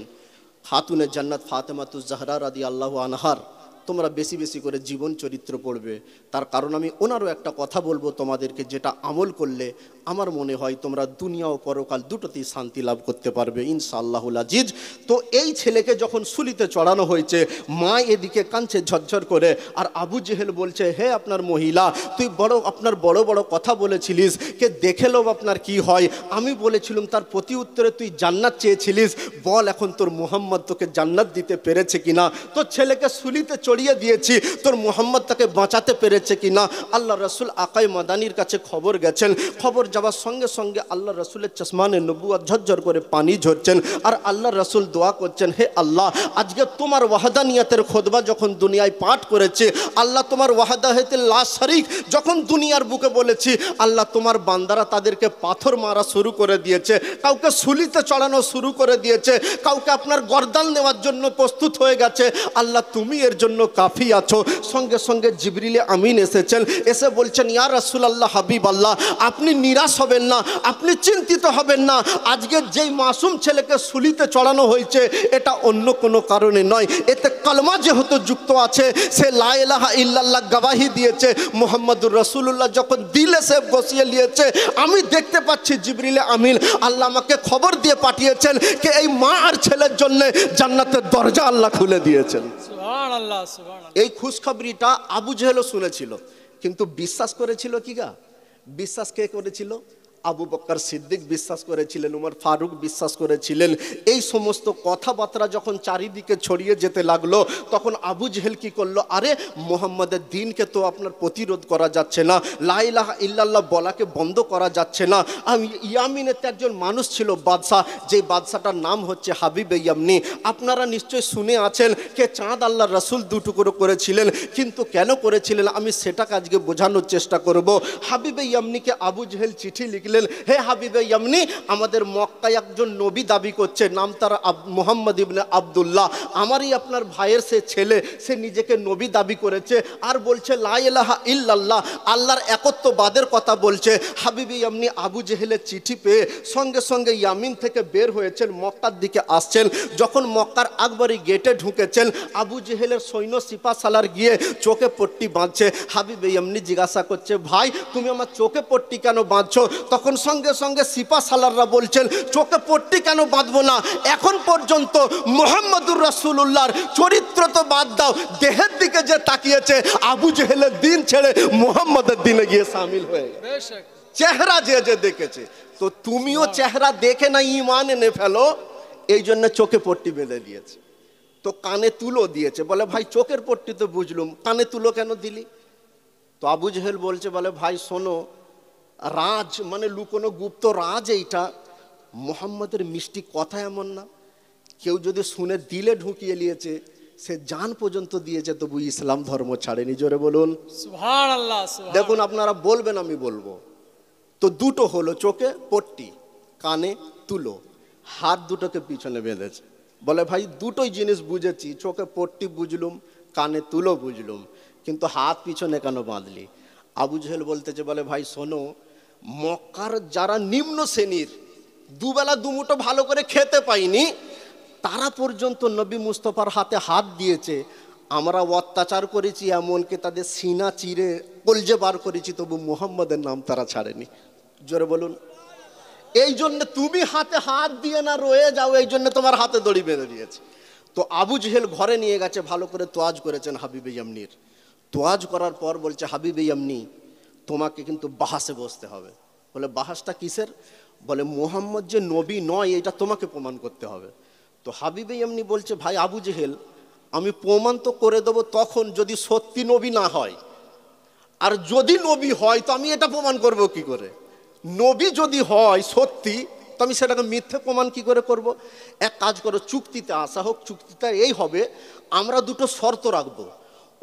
খাতুনের জান্নাত ফাতেমাতুজ জাহরা রাদি আল্লাহ আনহার তোমরা বেশি বেশি করে জীবন চরিত্র পড়বে তার কারণ আমি ওনারও একটা কথা বলবো তোমাদেরকে যেটা আমল করলে আমার মনে হয় তোমরা দুনিয়া ও পরকাল দুটোতেই শান্তি লাভ করতে পারবে ইনশাআল্লাহুল আজিজ তো এই ছেলেকে যখন সুলিতে চড়ানো হয়েছে মা এদিকে কাঁদছে ঝরঝর করে আর আবু জেহেল বলছে হে আপনার মহিলা তুই বড় আপনার বড় বড় কথা বলেছিলিস কে দেখে লোভ আপনার কি হয় আমি বলেছিলাম তার প্রতি উত্তরে তুই জান্নাত চেয়েছিলিস বল এখন তোর মোহাম্মদ তোকে জান্নাত দিতে পেরেছে কিনা তো ছেলেকে সুলিতে সরিয়ে দিয়েছি তোর মোহাম্মদ তাকে বাঁচাতে পেরেছে কি না আল্লাহ রসুল আকাই মাদানির কাছে খবর গেছেন খবর যাওয়ার সঙ্গে সঙ্গে আল্লাহ রসুলের চশমানে নবুয়া ঝরঝর করে পানি ঝরছেন আর আল্লাহ রসুল দোয়া করছেন হে আল্লাহ আজকে তোমার নিয়াতের খোদবা যখন দুনিয়ায় পাঠ করেছে আল্লাহ তোমার হইতে লাশ শারিক যখন দুনিয়ার বুকে বলেছি আল্লাহ তোমার বান্দারা তাদেরকে পাথর মারা শুরু করে দিয়েছে কাউকে সুলিতে চড়ানো শুরু করে দিয়েছে কাউকে আপনার গরদাল নেওয়ার জন্য প্রস্তুত হয়ে গেছে আল্লাহ তুমি এর জন্য কাফি আছো সঙ্গে সঙ্গে জিবরিলে আমিন এসেছেন এসে বলছেন ইয়া রসুলাল্লাহ হাবিব আল্লাহ আপনি নিরাশ হবেন না আপনি চিন্তিত হবেন না আজকে যেই মাসুম ছেলেকে সুলিতে চড়ানো হয়েছে এটা অন্য কোনো কারণে নয় এতে কালমা যেহেতু যুক্ত আছে সে লাহা ইল্লাল্লাহ গাবাহি দিয়েছে মোহাম্মদুর রসুল্লাহ যখন দিলে সে বসিয়ে নিয়েছে আমি দেখতে পাচ্ছি জিবরিলে আমিন আল্লাহ আমাকে খবর দিয়ে পাঠিয়েছেন কে এই মা আর ছেলের জন্য জান্নাতের দরজা আল্লাহ খুলে দিয়েছেন এই খুশখবরিটা আবু জেহেলও শুনেছিল কিন্তু বিশ্বাস করেছিল কি গা বিশ্বাস কে করেছিল আবু বক্কর সিদ্দিক বিশ্বাস করেছিলেন উমর ফারুক বিশ্বাস করেছিলেন এই সমস্ত কথাবার্তা যখন চারিদিকে ছড়িয়ে যেতে লাগলো তখন আবু জেহেল কি করলো আরে মোহাম্মদের দিনকে তো আপনার প্রতিরোধ করা যাচ্ছে না লাইলাহ ইল্লাল্লাহ বলাকে বন্ধ করা যাচ্ছে না আমি ইয়ামিনেতে একজন মানুষ ছিল বাদশাহ যে বাদশাটার নাম হচ্ছে হাবিব ইয়ামনি আপনারা নিশ্চয় শুনে আছেন কে চাঁদ আল্লাহ রসুল দুটুকরো করেছিলেন কিন্তু কেন করেছিলেন আমি সেটাকে আজকে বোঝানোর চেষ্টা করব হাবিবে ইয়ামনিকে আবু জেহেল চিঠি লিখলেন লিখলেন হে হাবিবে ইয়ামনি আমাদের মক্কায় একজন নবী দাবি করছে নাম তার মোহাম্মদ ইবনে আবদুল্লাহ আমারই আপনার ভাইয়ের সে ছেলে সে নিজেকে নবী দাবি করেছে আর বলছে লাইলাহা ইল্লাল্লাহ আল্লাহর একত্ববাদের কথা বলছে হাবিবি ইয়ামনি আবু জেহেলের চিঠি পেয়ে সঙ্গে সঙ্গে ইয়ামিন থেকে বের হয়েছেন মক্কার দিকে আসছেন যখন মক্কার আকবরই গেটে ঢুকেছেন আবু জেহেলের সৈন্য সিপাশালার গিয়ে চোখে পট্টি বাঁধছে হাবিবে এমনি জিজ্ঞাসা করছে ভাই তুমি আমার চোখে পট্টি কেন বাঁধছ তখন তখন সঙ্গে সঙ্গে সিপা সালাররা বলছেন চোখে পট্টি কেন বাঁধবো না এখন পর্যন্ত মোহাম্মদুর রাসুল্লাহর চরিত্র তো বাদ দাও দেহের দিকে যে তাকিয়েছে আবু জেহেলের দিন ছেড়ে মোহাম্মদের দিনে গিয়ে সামিল হয়ে চেহারা যে যে দেখেছে তো তুমিও চেহারা দেখে না ইমান এনে ফেলো এই জন্য চোখে পট্টি বেঁধে দিয়েছে তো কানে তুলো দিয়েছে বলে ভাই চোখের পট্টি তো বুঝলুম কানে তুলো কেন দিলি তো আবু জেহেল বলছে বলে ভাই শোনো রাজ মানে লুকোনো গুপ্ত রাজ এইটা মোহাম্মদের মিষ্টি কথা এমন না কেউ যদি শুনে দিলে ঢুকিয়ে নিয়েছে সে জান পর্যন্ত দিয়েছে তবু ইসলাম ধর্ম ছাড়েনি জোরে বলুন দেখুন আপনারা বলবেন আমি বলবো তো দুটো হলো চোখে পট্টি কানে তুলো হাত দুটোকে পিছনে বেঁধেছে বলে ভাই দুটোই জিনিস বুঝেছি চোখে পট্টি বুঝলুম কানে তুলো বুঝলুম কিন্তু হাত পিছনে কেন বাঁধলি আবু জহেল বলতেছে বলে ভাই শোনো মক্কার যারা নিম্ন শ্রেণীর দুবেলা দুমুটো ভালো করে খেতে পাইনি তারা পর্যন্ত নবী মুস্তফার হাতে হাত দিয়েছে আমরা অত্যাচার করেছি এমনকি তাদের সিনা চিরে কলজে বার করেছি তবু মোহাম্মদের নাম তারা ছাড়েনি জোরে বলুন এই জন্য তুমি হাতে হাত দিয়ে না রয়ে যাও এই জন্য তোমার হাতে দড়ি বেঁধে দিয়েছে তো আবু জেহেল ঘরে নিয়ে গেছে ভালো করে তোয়াজ করেছেন হাবিবে ইয়ামনির তোয়াজ করার পর বলছে হাবিবে ইয়ামনি তোমাকে কিন্তু বাহাসে বসতে হবে বলে বাহাসটা কিসের বলে মোহাম্মদ যে নবী নয় এটা তোমাকে প্রমাণ করতে হবে তো হাবিবে এমনি বলছে ভাই আবু জেহেল আমি প্রমাণ তো করে দেবো তখন যদি সত্যি নবী না হয় আর যদি নবী হয় তো আমি এটা প্রমাণ করব কি করে নবী যদি হয় সত্যি তো আমি সেটাকে মিথ্যে প্রমাণ কি করে করব এক কাজ করো চুক্তিতে আসা হোক চুক্তিটা এই হবে আমরা দুটো শর্ত রাখবো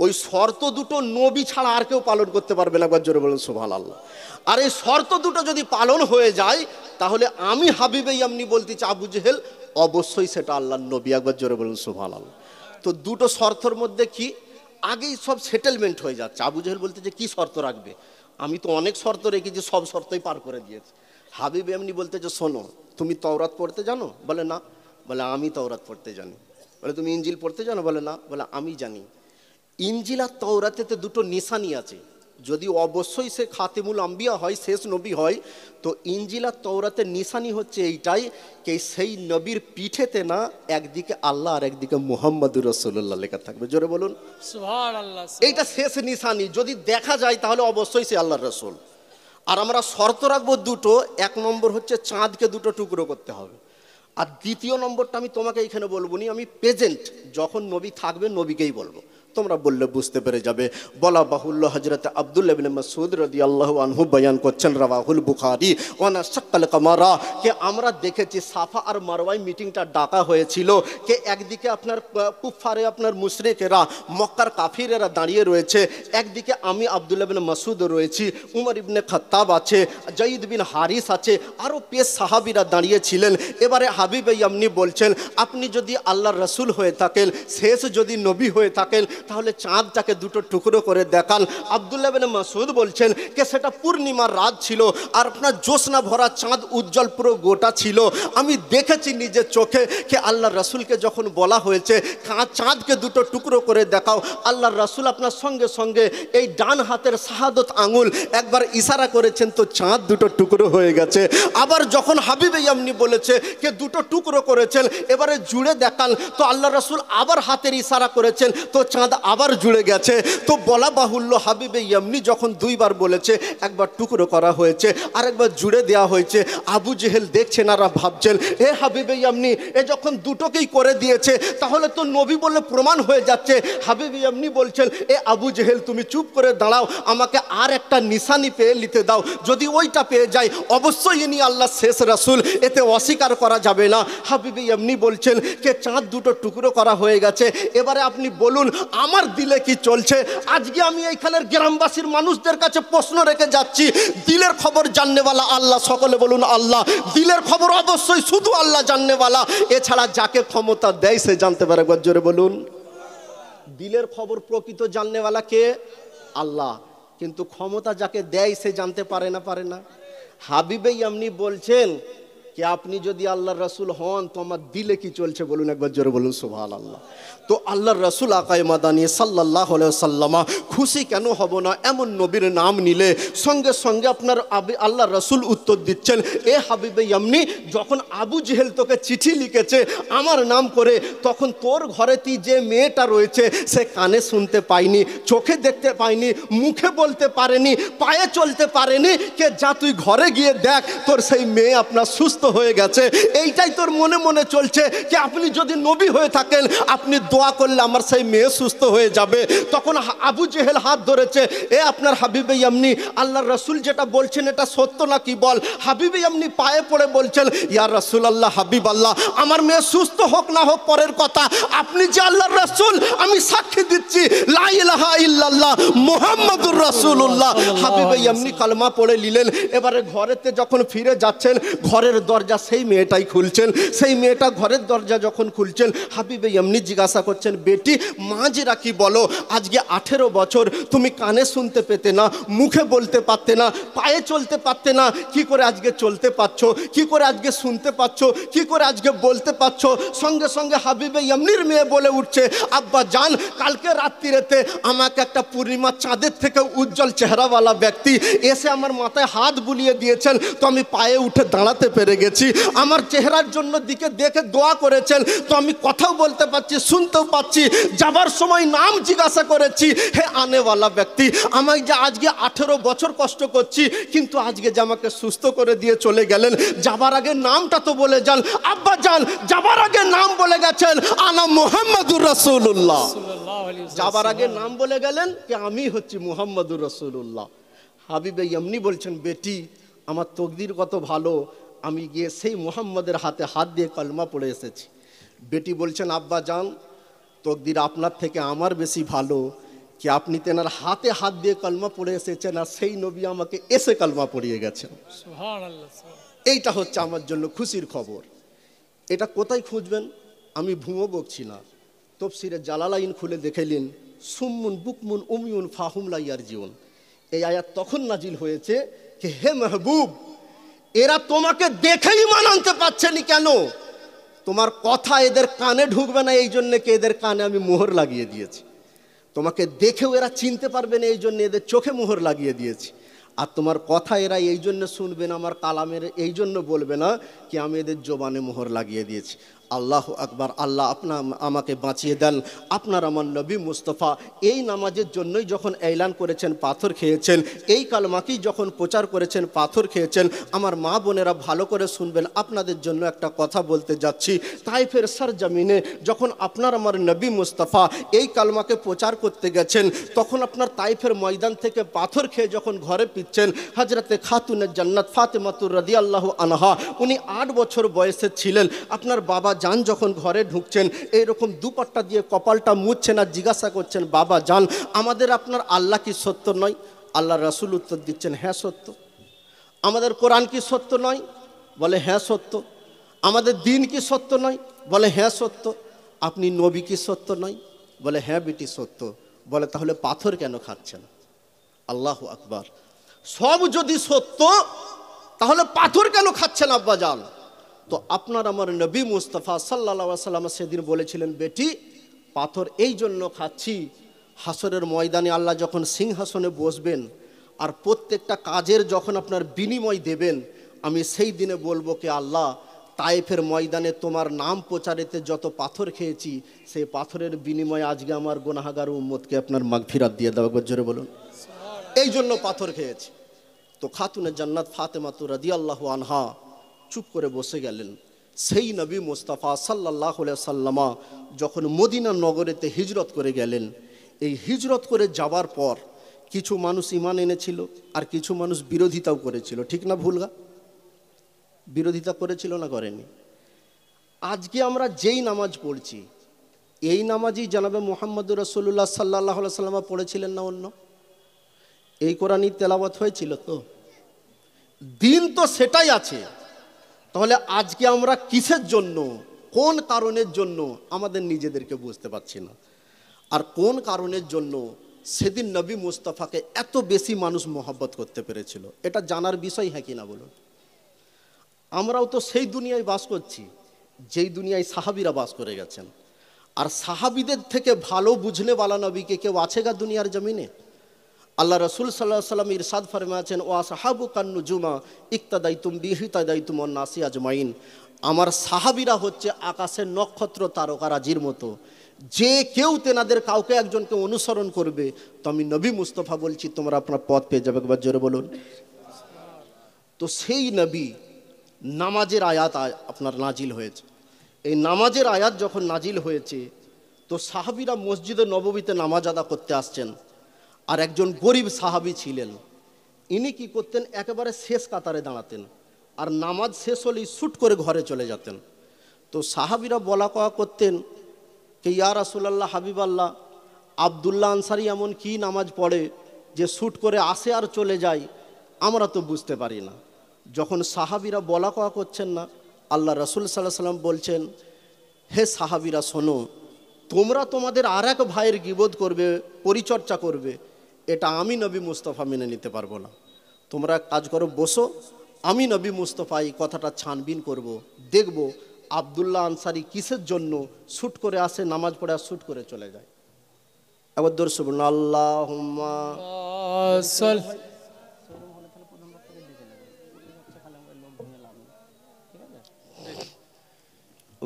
ওই শর্ত দুটো নবী ছাড়া আর কেউ পালন করতে পারবে না একবার জোরে বলুন সোভাল আল্লাহ আর এই শর্ত দুটো যদি পালন হয়ে যায় তাহলে আমি হাবিবেই এমনি বলতে চা আবু জেহেল অবশ্যই সেটা আল্লাহ নবী একবার জোরে বলুন সোভাল আল্লাহ তো দুটো শর্তর মধ্যে কি আগেই সব সেটেলমেন্ট হয়ে যাচ্ছে আবু জেহেল বলতে যে কী শর্ত রাখবে আমি তো অনেক শর্ত রেখেছি সব শর্তই পার করে দিয়েছি হাবিব এমনি বলতে যে শোনো তুমি তওরাত পড়তে জানো বলে না বলে আমি তওরাত পড়তে জানি বলে তুমি ইঞ্জিল পড়তে জানো বলে না বলে আমি জানি ইঞ্জিলা তো দুটো নিশানি আছে যদি অবশ্যই সে খাতিমুল আম্বিয়া হয় শেষ নবী হয় তো ইঞ্জিলা তৌরাতে নিশানি হচ্ছে এইটাই কে সেই নবীর পিঠেতে না একদিকে আল্লাহ আর একদিকে মোহাম্মদ রসুল্লাহ লেখা থাকবে জোরে বলুন এইটা শেষ নিশানি যদি দেখা যায় তাহলে অবশ্যই সে আল্লাহ রসোল আর আমরা শর্ত রাখবো দুটো এক নম্বর হচ্ছে চাঁদকে দুটো টুকরো করতে হবে আর দ্বিতীয় নম্বরটা আমি তোমাকে এইখানে বলবো নি আমি প্রেজেন্ট যখন নবী থাকবে নবীকেই বলবো তোমরা বললে বুঝতে পেরে যাবে বলা বাহুল্য হজরত আবদুল্লাবিন মাসুদ মসুদ রদি আল্লাহ আনহু বয়ান করছেন রাহুল বুখারি ওনা সকাল কামারা কে আমরা দেখেছি সাফা আর মারওয়াই মিটিংটা ডাকা হয়েছিল কে একদিকে আপনার কুফারে আপনার মুশরেকেরা মক্কার কাফিরেরা দাঁড়িয়ে রয়েছে একদিকে আমি আবদুল্লাবিন মাসুদ রয়েছি উমর ইবনে খত্তাব আছে জঈদ বিন হারিস আছে আরও পেশ সাহাবিরা দাঁড়িয়েছিলেন এবারে হাবিব ইয়ামনি বলছেন আপনি যদি আল্লাহর রসুল হয়ে থাকেন শেষ যদি নবী হয়ে থাকেন তাহলে চাঁদটাকে দুটো টুকরো করে দেখাল আবদুল্লাহ বিন মাসুদ বলছেন কে সেটা পূর্ণিমার রাত ছিল আর আপনার জোসনা ভরা চাঁদ উজ্জ্বল পুরো গোটা ছিল আমি দেখেছি নিজের চোখে কে আল্লাহ রসুলকে যখন বলা হয়েছে চাঁদকে দুটো টুকরো করে দেখাও আল্লাহ রসুল আপনার সঙ্গে সঙ্গে এই ডান হাতের শাহাদত আঙুল একবার ইশারা করেছেন তো চাঁদ দুটো টুকরো হয়ে গেছে আবার যখন হাবিব ইয়ামনি বলেছে কে দুটো টুকরো করেছেন এবারে জুড়ে দেখান তো আল্লাহ রসুল আবার হাতের ইশারা করেছেন তো চাঁদ ইরশাদ আবার জুড়ে গেছে তো বলা বাহুল্য হাবিবে ইয়ামনি যখন দুইবার বলেছে একবার টুকরো করা হয়েছে আরেকবার জুড়ে দেওয়া হয়েছে আবু জেহেল দেখছেন আর ভাবছেন এ হাবিবে ইয়ামনি এ যখন দুটোকেই করে দিয়েছে তাহলে তো নবী বলে প্রমাণ হয়ে যাচ্ছে হাবিবে ইয়ামনি বলছেন এ আবু জেহেল তুমি চুপ করে দাঁড়াও আমাকে আর একটা নিশানি পেয়ে নিতে দাও যদি ওইটা পেয়ে যায় অবশ্যই ইনি আল্লাহ শেষ রাসুল এতে অস্বীকার করা যাবে না হাবিবে ইয়ামনি বলছেন কে চাঁদ দুটো টুকরো করা হয়ে গেছে এবারে আপনি বলুন আমার দিলে কি চলছে আজকে আমি এইখানের গ্রামবাসীর মানুষদের কাছে প্রশ্ন রেখে যাচ্ছি দিলের খবর জাননেওয়ালা আল্লাহ সকলে বলুন আল্লাহ দিলের খবর অবশ্যই শুধু আল্লাহ জাননেওয়ালা এছাড়া যাকে ক্ষমতা দেয় সে জানতে পারে একবার জোরে বলুন দিলের খবর প্রকৃত জাননেওয়ালা কে আল্লাহ কিন্তু ক্ষমতা যাকে দেয় সে জানতে পারে না পারে না হাবিবেই আপনি বলছেন কি আপনি যদি আল্লাহর রসুল হন তো আমার দিলে কি চলছে বলুন একবার জোরে বলুন সোহাল আল্লাহ তো আল্লাহর রসুল আকায় মাদানি সাল্লাহ সাল্লামা খুশি কেন হব না এমন নবীর নাম নিলে সঙ্গে সঙ্গে আপনার আবি আল্লাহ রসুল উত্তর দিচ্ছেন এ হাবিবে ইয়ামনি যখন আবু জেহেল তোকে চিঠি লিখেছে আমার নাম করে তখন তোর ঘরে তুই যে মেয়েটা রয়েছে সে কানে শুনতে পায়নি চোখে দেখতে পায়নি মুখে বলতে পারেনি পায়ে চলতে পারেনি কে যা তুই ঘরে গিয়ে দেখ তোর সেই মেয়ে আপনার সুস্থ হয়ে গেছে এইটাই তোর মনে মনে চলছে কে আপনি যদি নবী হয়ে থাকেন আপনি দোয়া করলে আমার সেই মেয়ে সুস্থ হয়ে যাবে তখন আবু জেহেল হাত ধরেছে এ আপনার হাবিবে ইয়ামনি আল্লাহ রসুল যেটা বলছেন এটা সত্য না কি বল হাবিবে ইয়ামনি পায়ে পড়ে বলছেন ইয়ার রসুল আল্লাহ হাবিব আল্লাহ আমার মেয়ে সুস্থ হোক না হোক পরের কথা আপনি যে আল্লাহর রসুল আমি সাক্ষী দিচ্ছি লাইলাহা ইল্লাল্লাহ মোহাম্মদুর রসুল্লাহ হাবিবে ইয়ামনি কালমা পড়ে নিলেন এবারে ঘরেতে যখন ফিরে যাচ্ছেন ঘরের দরজা সেই মেয়েটাই খুলছেন সেই মেয়েটা ঘরের দরজা যখন খুলছেন হাবিবে ইয়ামনি জিজ্ঞাসা করছেন বেটি মা যে রাখি বলো আজকে আঠেরো বছর তুমি কানে শুনতে পেতে না মুখে বলতে পারতে না পায়ে চলতে পারতে না কি করে আজকে চলতে পারছ কি করে আজকে শুনতে পাচ্ছ কি করে আজকে বলতে পারছ সঙ্গে সঙ্গে হাবিবে এমনির মেয়ে বলে উঠছে আব্বা যান কালকে রাত্রিরেতে আমাকে একটা পূর্ণিমা চাঁদের থেকে উজ্জ্বল চেহারাওয়ালা ব্যক্তি এসে আমার মাথায় হাত বুলিয়ে দিয়েছেন তো আমি পায়ে উঠে দাঁড়াতে পেরে গেছি আমার চেহারার জন্য দিকে দেখে দোয়া করেছেন তো আমি কথাও বলতে পারছি শুনতে দেখতেও পাচ্ছি যাবার সময় নাম জিজ্ঞাসা করেছি হে আনেওয়ালা ব্যক্তি আমায় যে আজকে আঠেরো বছর কষ্ট করছি কিন্তু আজকে যে আমাকে সুস্থ করে দিয়ে চলে গেলেন যাবার আগে নামটা তো বলে যান আব্বা যান যাবার আগে নাম বলে গেছেন আনা মোহাম্মদুর রসুল্লাহ যাবার আগে নাম বলে গেলেন যে আমি হচ্ছি মোহাম্মদুর রসুল্লাহ হাবিবে এমনি বলছেন বেটি আমার তকদির কত ভালো আমি গিয়ে সেই মোহাম্মদের হাতে হাত দিয়ে কলমা পড়ে এসেছি বেটি বলছেন আব্বা যান তকদির আপনার থেকে আমার বেশি ভালো কি আপনি তেনার হাতে হাত দিয়ে কলমা পড়ে এসেছেন আর সেই নবী আমাকে এসে কলমা পড়িয়ে গেছেন এইটা হচ্ছে আমার জন্য খুশির খবর এটা কোথায় খুঁজবেন আমি ভুঁয়ো বকছি না তফসিরে জালালাইন খুলে নিন সুমুন বুকমুন উমিউন ফাহুম লাইয়ার জীবন এই আয়াত তখন নাজিল হয়েছে হে মেহবুব এরা তোমাকে দেখেই মানানতে পারছেনি কেন তোমার কথা এদের কানে ঢুকবে না এই জন্যে কে এদের কানে আমি মোহর লাগিয়ে দিয়েছি তোমাকে দেখেও এরা চিনতে পারবে না এই জন্য এদের চোখে মোহর লাগিয়ে দিয়েছি আর তোমার কথা এরা এই জন্য শুনবে না আমার কালামের এই জন্য বলবে না কি আমি এদের জোবানে মোহর লাগিয়ে দিয়েছি আল্লাহ আকবার আল্লাহ আপনা আমাকে বাঁচিয়ে দেন আপনার আমার নবী মুস্তফা এই নামাজের জন্যই যখন এলান করেছেন পাথর খেয়েছেন এই কালমাকেই যখন প্রচার করেছেন পাথর খেয়েছেন আমার মা বোনেরা ভালো করে শুনবেন আপনাদের জন্য একটা কথা বলতে যাচ্ছি তাই ফের সার জামিনে যখন আপনার আমার নবী মুস্তফা এই কালমাকে প্রচার করতে গেছেন তখন আপনার তাইফের ময়দান থেকে পাথর খেয়ে যখন ঘরে পিচ্ছেন হাজরতে খাতুনের জান্নাত ফাতেমাতুর রাদি আল্লাহ আনহা উনি আট বছর বয়সে ছিলেন আপনার বাবা যান যখন ঘরে ঢুকছেন এইরকম দুপাট্টা দিয়ে কপালটা মুছছেন আর জিজ্ঞাসা করছেন বাবা যান আমাদের আপনার আল্লাহ কি সত্য নয় আল্লাহ রাসুল উত্তর দিচ্ছেন হ্যাঁ সত্য আমাদের কোরআন কি সত্য নয় বলে হ্যাঁ সত্য আমাদের দিন কি সত্য নয় বলে হ্যাঁ সত্য আপনি নবী কি সত্য নয় বলে হ্যাঁ বেটি সত্য বলে তাহলে পাথর কেন খাচ্ছেন আল্লাহ আকবার সব যদি সত্য তাহলে পাথর কেন খাচ্ছেন আব্বা যান তো আপনার আমার নবী মুস্তফা সাল্লা সাল্লাম সেদিন বলেছিলেন বেটি পাথর এই জন্য খাচ্ছি হাসরের ময়দানে আল্লাহ যখন সিংহাসনে বসবেন আর প্রত্যেকটা কাজের যখন আপনার বিনিময় দেবেন আমি সেই দিনে বলবো কে আল্লাহ তাইফের ময়দানে তোমার নাম প্রচারেতে যত পাথর খেয়েছি সেই পাথরের বিনিময়ে আজকে আমার গোনাহাগার উম্মতকে আপনার মাগফিরাত দিয়ে দেওয়া গজ্জরে বলুন এই জন্য পাথর খেয়েছি তো খাতুনে জান্নাত ফাতেমাতু রাদি আল্লাহ আনহা চুপ করে বসে গেলেন সেই নবী মোস্তাফা সাল্লাহ সাল্লামা যখন মদিনা নগরেতে হিজরত করে গেলেন এই হিজরত করে যাবার পর কিছু মানুষ ইমান এনেছিল আর কিছু মানুষ বিরোধিতাও করেছিল ঠিক না ভুলগা বিরোধিতা করেছিল না করেনি আজকে আমরা যেই নামাজ পড়ছি এই নামাজই জানাবে মোহাম্মদুর রসুল্লাহ সাল্লাহ সাল্লামা পড়েছিলেন না অন্য এই কোরআনই তেলাবত হয়েছিল তো দিন তো সেটাই আছে তাহলে আজকে আমরা কিসের জন্য কোন কারণের জন্য আমাদের নিজেদেরকে বুঝতে পারছি না আর কোন কারণের জন্য সেদিন নবী মুস্তফাকে এত বেশি মানুষ মোহব্বত করতে পেরেছিল এটা জানার বিষয় হ্যাঁ কিনা বলুন আমরাও তো সেই দুনিয়ায় বাস করছি যেই দুনিয়ায় সাহাবিরা বাস করে গেছেন আর সাহাবিদের থেকে ভালো বালা নবীকে কেউ আছে গা দুনিয়ার জমিনে আল্লাহ রসুল সাল্লাহ সাল্লাম ইরশাদ ফারমে আছেন ও সাহাবু কান্নু জুমা ইকতাদাই তুম বিহিতাদাই তুম নাসি আজমাইন আমার সাহাবিরা হচ্ছে আকাশের নক্ষত্র তারকারাজির মতো যে কেউ তেনাদের কাউকে একজনকে অনুসরণ করবে তো আমি নবী মুস্তফা বলছি তোমরা আপনার পথ পেয়ে যাবে একবার জোরে বলুন তো সেই নবী নামাজের আয়াত আপনার নাজিল হয়েছে এই নামাজের আয়াত যখন নাজিল হয়েছে তো সাহাবিরা মসজিদে নববীতে নামাজ আদা করতে আসছেন আর একজন গরিব সাহাবি ছিলেন ইনি কি করতেন একেবারে শেষ কাতারে দাঁড়াতেন আর নামাজ শেষ হলেই শ্যুট করে ঘরে চলে যেতেন তো সাহাবিরা বলা কয়া করতেন কে ইয়া রাসুলাল্লাহ হাবিব আল্লাহ আবদুল্লাহ আনসারি এমন কি নামাজ পড়ে যে শ্যুট করে আসে আর চলে যায় আমরা তো বুঝতে পারি না যখন সাহাবিরা বলা কয়া করছেন না আল্লাহ রসুল সাল্লাহ সাল্লাম বলছেন হে সাহাবিরা শোনো তোমরা তোমাদের আর এক ভাইয়ের গিবোধ করবে পরিচর্চা করবে এটা আমি নবী মুস্তফা মেনে নিতে পারবো না তোমরা কাজ করো বসো আমি নবী মুস্তফা এই কথাটা ছানবিন করব। দেখব আবদুল্লাহ আনসারি কিসের জন্য শ্যুট করে আসে নামাজ পড়ে আর শ্যুট করে চলে যায় আবার দর শুনুন আল্লাহ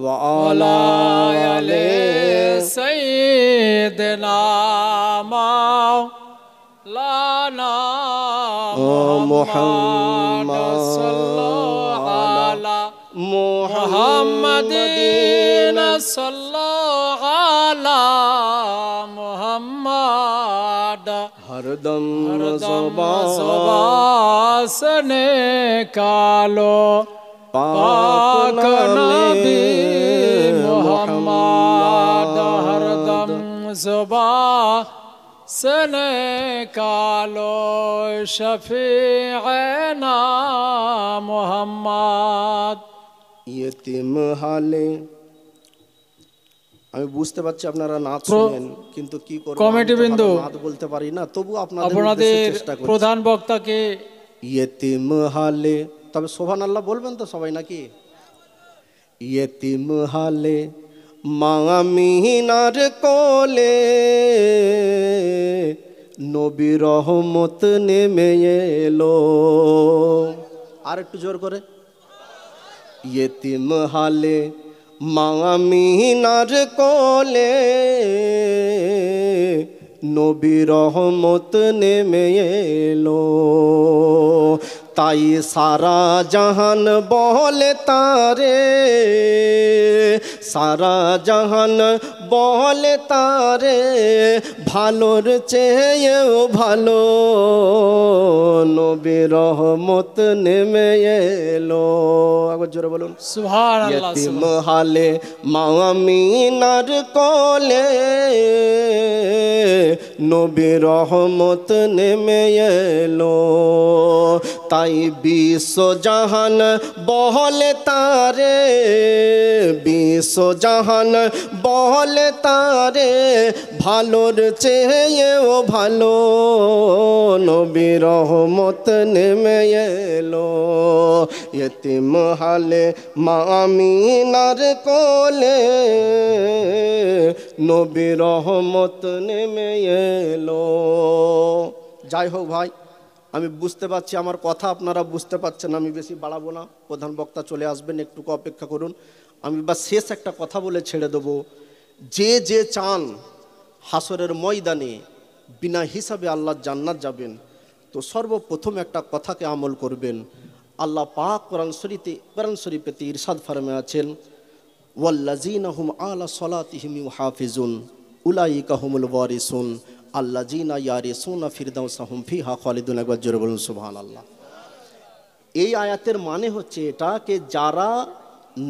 وعلى آل محد سال محمدین سل محماد ہر دم ر سبا سبا سنیکلو پی مماد ہردم زبان سنے کالو شفیعنا محمد ইয়েতিম হালে আমি বুঝতে পারছি আপনারা নাচ শুনেন কিন্তু কি করব কমিটি বিন্দু নাচ বলতে পারি না তবু আপনাদের আপনাদের প্রধান বক্তাকে ইয়েতিম হালে তবে সোভান আল্লাহ বলবেন তো সবাই নাকি ইয়েতিম হালে মামিনার কোলে নবী রহমত নেমে এলো আর একটু জোর করে ইয়েতিম হালে মামিনার কোলে নবী রহমত নেমে এলো ਤਾਈ ਸਾਰਾ ਜਹਾਨ ਬੋਲੇ ਤਾਰੇ ਸਾਰਾ ਜਹਾਨ বলে তারে ভালোর চেয়েও ভালো নবী রহমত নেমে এলো আগর জোরে বলুন হালে মামিনার কলে নবী রহমত নেমে এলো তাই বিশ্ব জাহান বহলে তারে বিশ্ব জাহান বহলে করে তারে ভালোর চেয়েও ভালো নবী রহমত নেমে এলো এতিম হালে মামিনার কোলে নবী রহমত নেমে এলো যাই হোক ভাই আমি বুঝতে পারছি আমার কথা আপনারা বুঝতে পারছেন আমি বেশি বাড়াবো না প্রধান বক্তা চলে আসবেন একটু অপেক্ষা করুন আমি বা শেষ একটা কথা বলে ছেড়ে দেবো যে যে চান হাসরের ময়দানে বিনা হিসাবে আল্লাহ জান্নাত যাবেন তো সর্বপ্রথম একটা কথাকে আমল করবেন আল্লাহ পাক কোরআন শরীফে কোরআন শরীফেতে ইরশাদ ফার্মে আছেন ওয়াল্লাজিন আহম আলা সলাতিহিম হাফিজুন উলাই হুমুল ওয়ারিসুন আল্লা জিনা সাহুম ফি হা খালিদুল একবার জোরে বলুন সুবহান আল্লাহ এই আয়াতের মানে হচ্ছে এটা যারা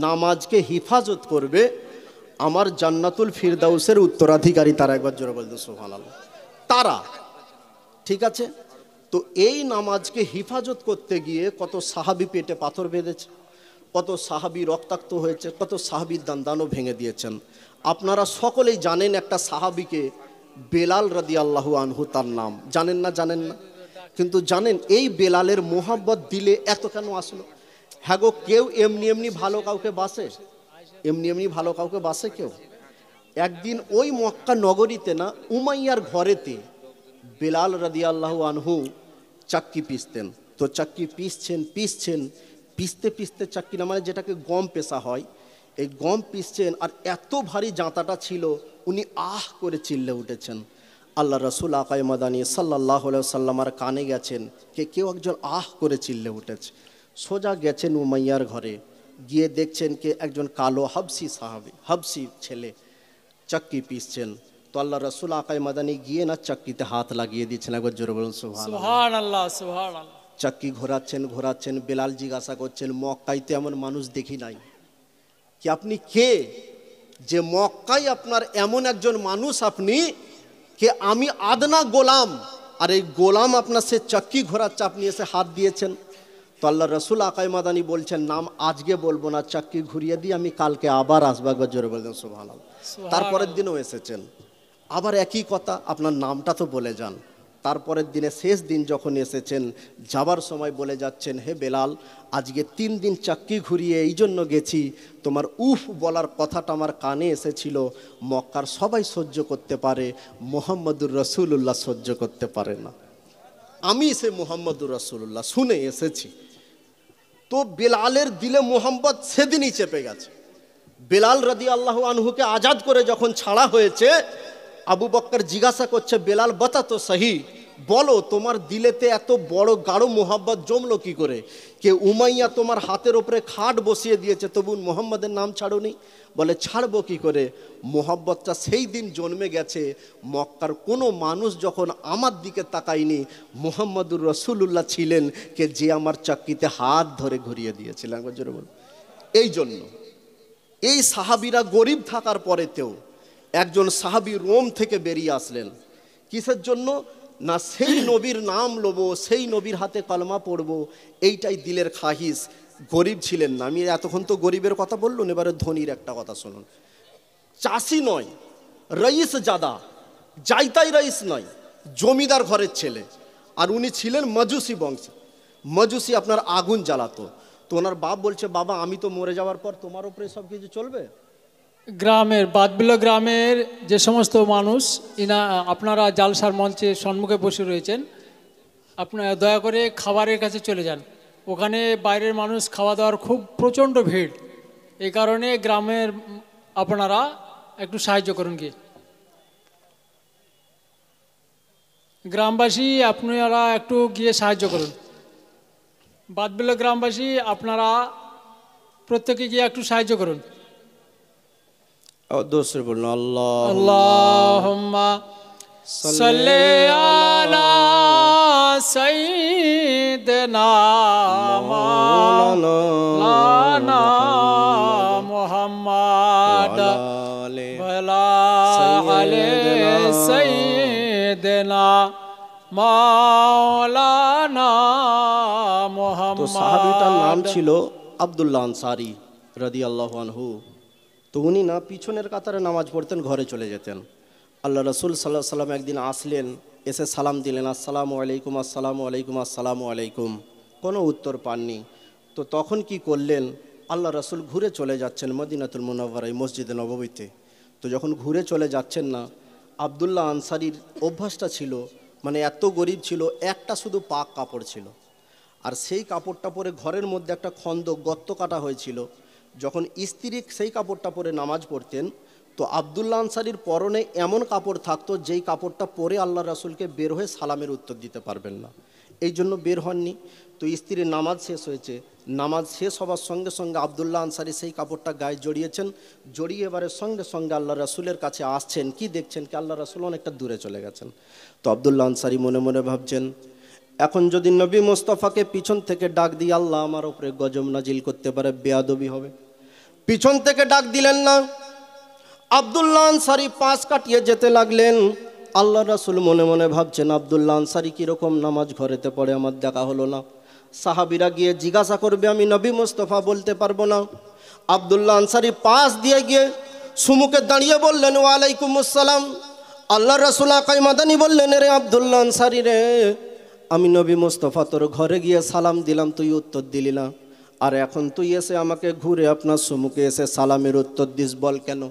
নামাজকে হিফাজত করবে আমার জান্নাতুল ফিরদাউসের উত্তরাধিকারী তারা একবার জোরে বলতো সোহান তারা ঠিক আছে তো এই নামাজকে হিফাজত করতে গিয়ে কত সাহাবি পেটে পাথর বেঁধেছে কত সাহাবি রক্তাক্ত হয়েছে কত সাহাবির দানদানও ভেঙে দিয়েছেন আপনারা সকলেই জানেন একটা সাহাবিকে বেলাল রাদি আল্লাহ আনহু তার নাম জানেন না জানেন না কিন্তু জানেন এই বেলালের মোহাব্বত দিলে এত কেন আসলো হ্যাঁ গো কেউ এমনি এমনি ভালো কাউকে বাসে এমনি এমনি ভালো কাউকে বাসে কেউ একদিন ওই মক্কা নগরীতে না উমাইয়ার ঘরেতে বেলাল রাদি আল্লাহ আনহু চাক্কি পিসতেন তো চাক্কি পিসছেন পিসছেন পিসতে পিসতে চাক্কি না মানে যেটাকে গম পেশা হয় এই গম পিসছেন আর এত ভারী জাঁতাটা ছিল উনি আহ করে চিল্লে উঠেছেন আল্লাহ রসুল আকাই মাদানি সাল্লাহ সাল্লামার কানে গেছেন কে কেউ একজন আহ করে চিল্লে উঠেছে সোজা গেছেন উমাইয়ার ঘরে গিয়ে দেখছেন কে একজন কালো হাবসি সাহাবি হাবসি ছেলে চাক্কি পিসছেন তো আল্লাহ রসুল আকাই মাদানি গিয়ে না চাক্কিতে হাত লাগিয়ে দিচ্ছেন একবার জোরে বলুন আল্লাহ সুহান চাক্কি ঘোরাচ্ছেন ঘোরাচ্ছেন বেলাল জিজ্ঞাসা করছেন মক্কায় তো এমন মানুষ দেখি নাই কি আপনি কে যে মক্কায় আপনার এমন একজন মানুষ আপনি কে আমি আদনা গোলাম আর এই গোলাম আপনার সে চাক্কি ঘোরাচ্ছে আপনি এসে হাত দিয়েছেন তো আল্লাহ রসুল আকাই মাদানি বলছেন নাম আজকে বলবো না চাকরি ঘুরিয়ে দিয়ে আমি কালকে আবার আসবো একবার জোরে বলতেন সুহান তারপরের দিনও এসেছেন আবার একই কথা আপনার নামটা তো বলে যান তারপরের দিনে শেষ দিন যখন এসেছেন যাবার সময় বলে যাচ্ছেন হে বেলাল আজকে তিন দিন চাক্কি ঘুরিয়ে এই জন্য গেছি তোমার উফ বলার কথাটা আমার কানে এসেছিল মক্কার সবাই সহ্য করতে পারে মোহাম্মদুর রসুল্লাহ সহ্য করতে পারে না আমি সে মোহাম্মদুর রসুল্লাহ শুনে এসেছি তো বেলালের দিলে মোহাম্মদ সেদিনই চেপে গেছে বেলাল রদি আল্লাহ আনহুকে আজাদ করে যখন ছাড়া হয়েছে আবু বক্কর জিজ্ঞাসা করছে বেলাল বতা তো সাহি বলো তোমার দিলেতে এত বড় গাঢ় মোহাম্মদ জমলো কি করে কে উমাইয়া তোমার হাতের ওপরে খাট বসিয়ে দিয়েছে তবু মোহাম্মদের নাম ছাড়ো বলে ছাড়বো কি করে মোহাব্বতটা সেই দিন জন্মে গেছে মক্কার কোনো মানুষ যখন আমার দিকে তাকায়নি মোহাম্মদুর রসুল্লাহ ছিলেন কে যে আমার চাকরিতে হাত ধরে ঘুরিয়ে দিয়েছিলেন জোরে বল এই জন্য এই সাহাবিরা গরিব থাকার পরেতেও একজন সাহাবি রোম থেকে বেরিয়ে আসলেন কিসের জন্য না সেই নবীর নাম লোবো সেই নবীর হাতে কলমা পড়বো এইটাই দিলের খাহিস গরিব ছিলেন না আমি এতক্ষণ তো গরিবের কথা বললুন এবারে ধনির একটা কথা শুনুন চাষি নয় রইস জাদা জাইতাই রইস নয় জমিদার ঘরের ছেলে আর উনি ছিলেন মজুসি বংশ মজুসি আপনার আগুন জ্বালাতো তো ওনার বাপ বলছে বাবা আমি তো মরে যাওয়ার পর তোমার উপরে সব কিছু চলবে গ্রামের বাদবিলা গ্রামের যে সমস্ত মানুষ ইনা আপনারা জালসার মঞ্চে সম্মুখে বসে রয়েছেন আপনারা দয়া করে খাবারের কাছে চলে যান ওখানে বাইরের মানুষ খাওয়া দাওয়ার খুব প্রচণ্ড ভিড় এই কারণে গ্রামের আপনারা একটু সাহায্য করুন কি গ্রামবাসী আপনারা একটু গিয়ে সাহায্য করুন বাদবিল গ্রামবাসী আপনারা প্রত্যেকে গিয়ে একটু সাহায্য করুন আল্লাহ بولنا সৈদনা মাওলানা মুহাম্মদ ভলা আলে সৈদনা মাওলানা মুহাম্মদ তো সাহাবীটার নাম ছিল আব্দুল্লাহ আনসারি রাদিয়াল্লাহু আনহু তো উনি না পিছনের কাতারে নামাজ পড়তেন ঘরে চলে যেতেন আল্লাহ রসুল সাল্লাহ সাল্লাম একদিন আসলেন এসে সালাম দিলেন আসসালামু আলাইকুম আসসালামু আলাইকুম আসসালামু আলাইকুম কোনো উত্তর পাননি তো তখন কি করলেন আল্লাহ রসুল ঘুরে চলে যাচ্ছেন মদিনাতুল এই মসজিদে নববীতে তো যখন ঘুরে চলে যাচ্ছেন না আবদুল্লাহ আনসারির অভ্যাসটা ছিল মানে এত গরিব ছিল একটা শুধু পাক কাপড় ছিল আর সেই কাপড়টা পরে ঘরের মধ্যে একটা খন্দ গত্ত কাটা হয়েছিল যখন স্ত্রী সেই কাপড়টা পরে নামাজ পড়তেন তো আবদুল্লা আনসারির পরনে এমন কাপড় থাকতো যেই কাপড়টা পরে আল্লাহ রাসুলকে বের হয়ে সালামের উত্তর দিতে পারবেন না এই জন্য বের হননি তো স্ত্রীর নামাজ শেষ হয়েছে নামাজ শেষ হওয়ার সঙ্গে সঙ্গে আবদুল্লাহ আনসারি সেই কাপড়টা গায়ে জড়িয়েছেন জড়িয়ে এবারে সঙ্গে সঙ্গে আল্লাহ রাসুলের কাছে আসছেন কি দেখছেন কি আল্লাহ রাসুল অনেকটা দূরে চলে গেছেন তো আবদুল্লাহ আনসারি মনে মনে ভাবছেন এখন যদি নবী মোস্তফাকে পিছন থেকে ডাক দিয়ে আল্লাহ আমার ওপরে গজম নাজিল করতে পারে বেয়াদবি হবে পিছন থেকে ডাক দিলেন না আবদুল্লা আনসারি পাঁচ কাটিয়ে যেতে লাগলেন আল্লাহ রাসুল মনে মনে ভাবছেন আবদুল্লা আনসারি কীরকম নামাজ ঘরেতে পড়ে আমার দেখা হলো না সাহাবিরা গিয়ে জিজ্ঞাসা করবে আমি নবী মোস্তফা বলতে পারবো না আবদুল্লা আনসারি পাশ দিয়ে গিয়ে সুমুকে দাঁড়িয়ে বললেন ওয়ালাইকুম আসসালাম আল্লাহ রসুল আকাই মাদানি বললেন রে আবদুল্লা আনসারি রে আমি নবী মোস্তফা তোর ঘরে গিয়ে সালাম দিলাম তুই উত্তর দিলি না আর এখন তুই এসে আমাকে ঘুরে আপনার সুমুকে এসে সালামের উত্তর দিস বল কেন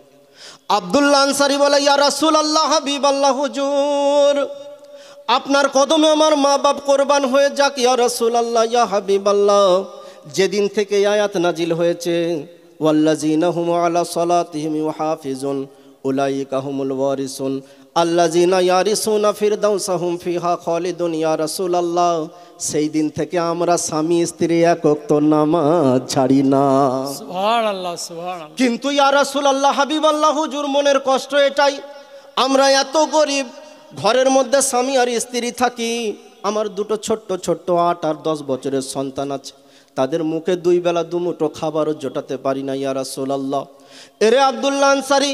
আবদুল্লা আনসারি বলে ইয়া রাসুল আল্লাহ হাবিব আল্লাহ হুজুর আপনার কদমে আমার মা বাপ কোরবান হয়ে যাক ইয়া রাসুল আল্লাহ ইয়া হাবিব আল্লাহ যেদিন থেকে আয়াত নাজিল হয়েছে হুম আলা সলাতিহিম হাফিজুন হুমুল ওয়ারিসুন আল্লাজিনা ইয়ারিসুনা সাহুম ফিহা খালিদুন ইয়া আল্লাহ সেই দিন থেকে আমরা স্বামী স্ত্রী এক তো নামাজ ছাড়ি না কিন্তু সুবহানাল্লাহ কিন্তু ইয়া হাবিব আল্লাহ হুজুর মনের কষ্ট এটাই আমরা এত গরিব ঘরের মধ্যে স্বামী আর স্ত্রী থাকি আমার দুটো ছোট্ট ছোট্ট আট আর দশ বছরের সন্তান আছে তাদের মুখে দুই বেলা দুমুটো খাবারও জোটাতে পারি না ইয়া রাসূলুল্লাহ এরে আবদুল্লাহ আনসারি